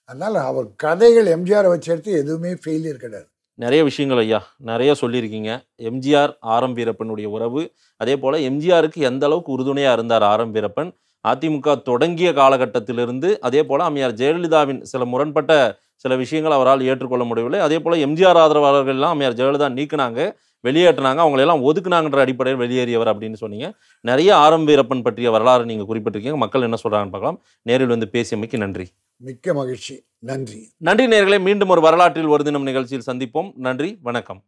அதனால் அவர் கதைகள் எம்ஜிஆரை வச்சு எடுத்து எதுவுமே ஃபெயிலியர் கிடையாது நிறைய விஷயங்கள் ஐயா நிறைய சொல்லியிருக்கீங்க எம்ஜிஆர் ஆரம் வீரப்பனுடைய உறவு அதே போல் எம்ஜிஆருக்கு எந்த அளவுக்கு உறுதுணையாக இருந்தார் ஆரம் வீரப்பன் அதிமுக தொடங்கிய காலகட்டத்திலிருந்து அதே போல் அம்மையார் ஜெயலலிதாவின் சில முரண்பட்ட சில விஷயங்கள் அவரால் ஏற்றுக்கொள்ள முடியவில்லை அதே போல் எம்ஜிஆர் ஆதரவாளர்கள்லாம் அம்மையார் ஜெயலலிதா நீக்கினாங்க வெளியேற்றினாங்க அவங்களெல்லாம் ஒதுக்குனாங்கன்ற அடிப்படையில் வெளியேறியவர் அப்படின்னு சொன்னீங்க நிறைய ஆரம் வீரப்பன் பற்றிய வரலாறு நீங்கள் குறிப்பிட்டிருக்கீங்க மக்கள் என்ன சொல்கிறாங்கன்னு பார்க்கலாம் நேரில் வந்து பேசியமைக்கு நன்றி மிக்க மகிழ்ச்சி நன்றி நன்றி நேர்களை மீண்டும் ஒரு வரலாற்றில் ஒரு தினம் நிகழ்ச்சியில் சந்திப்போம் நன்றி வணக்கம்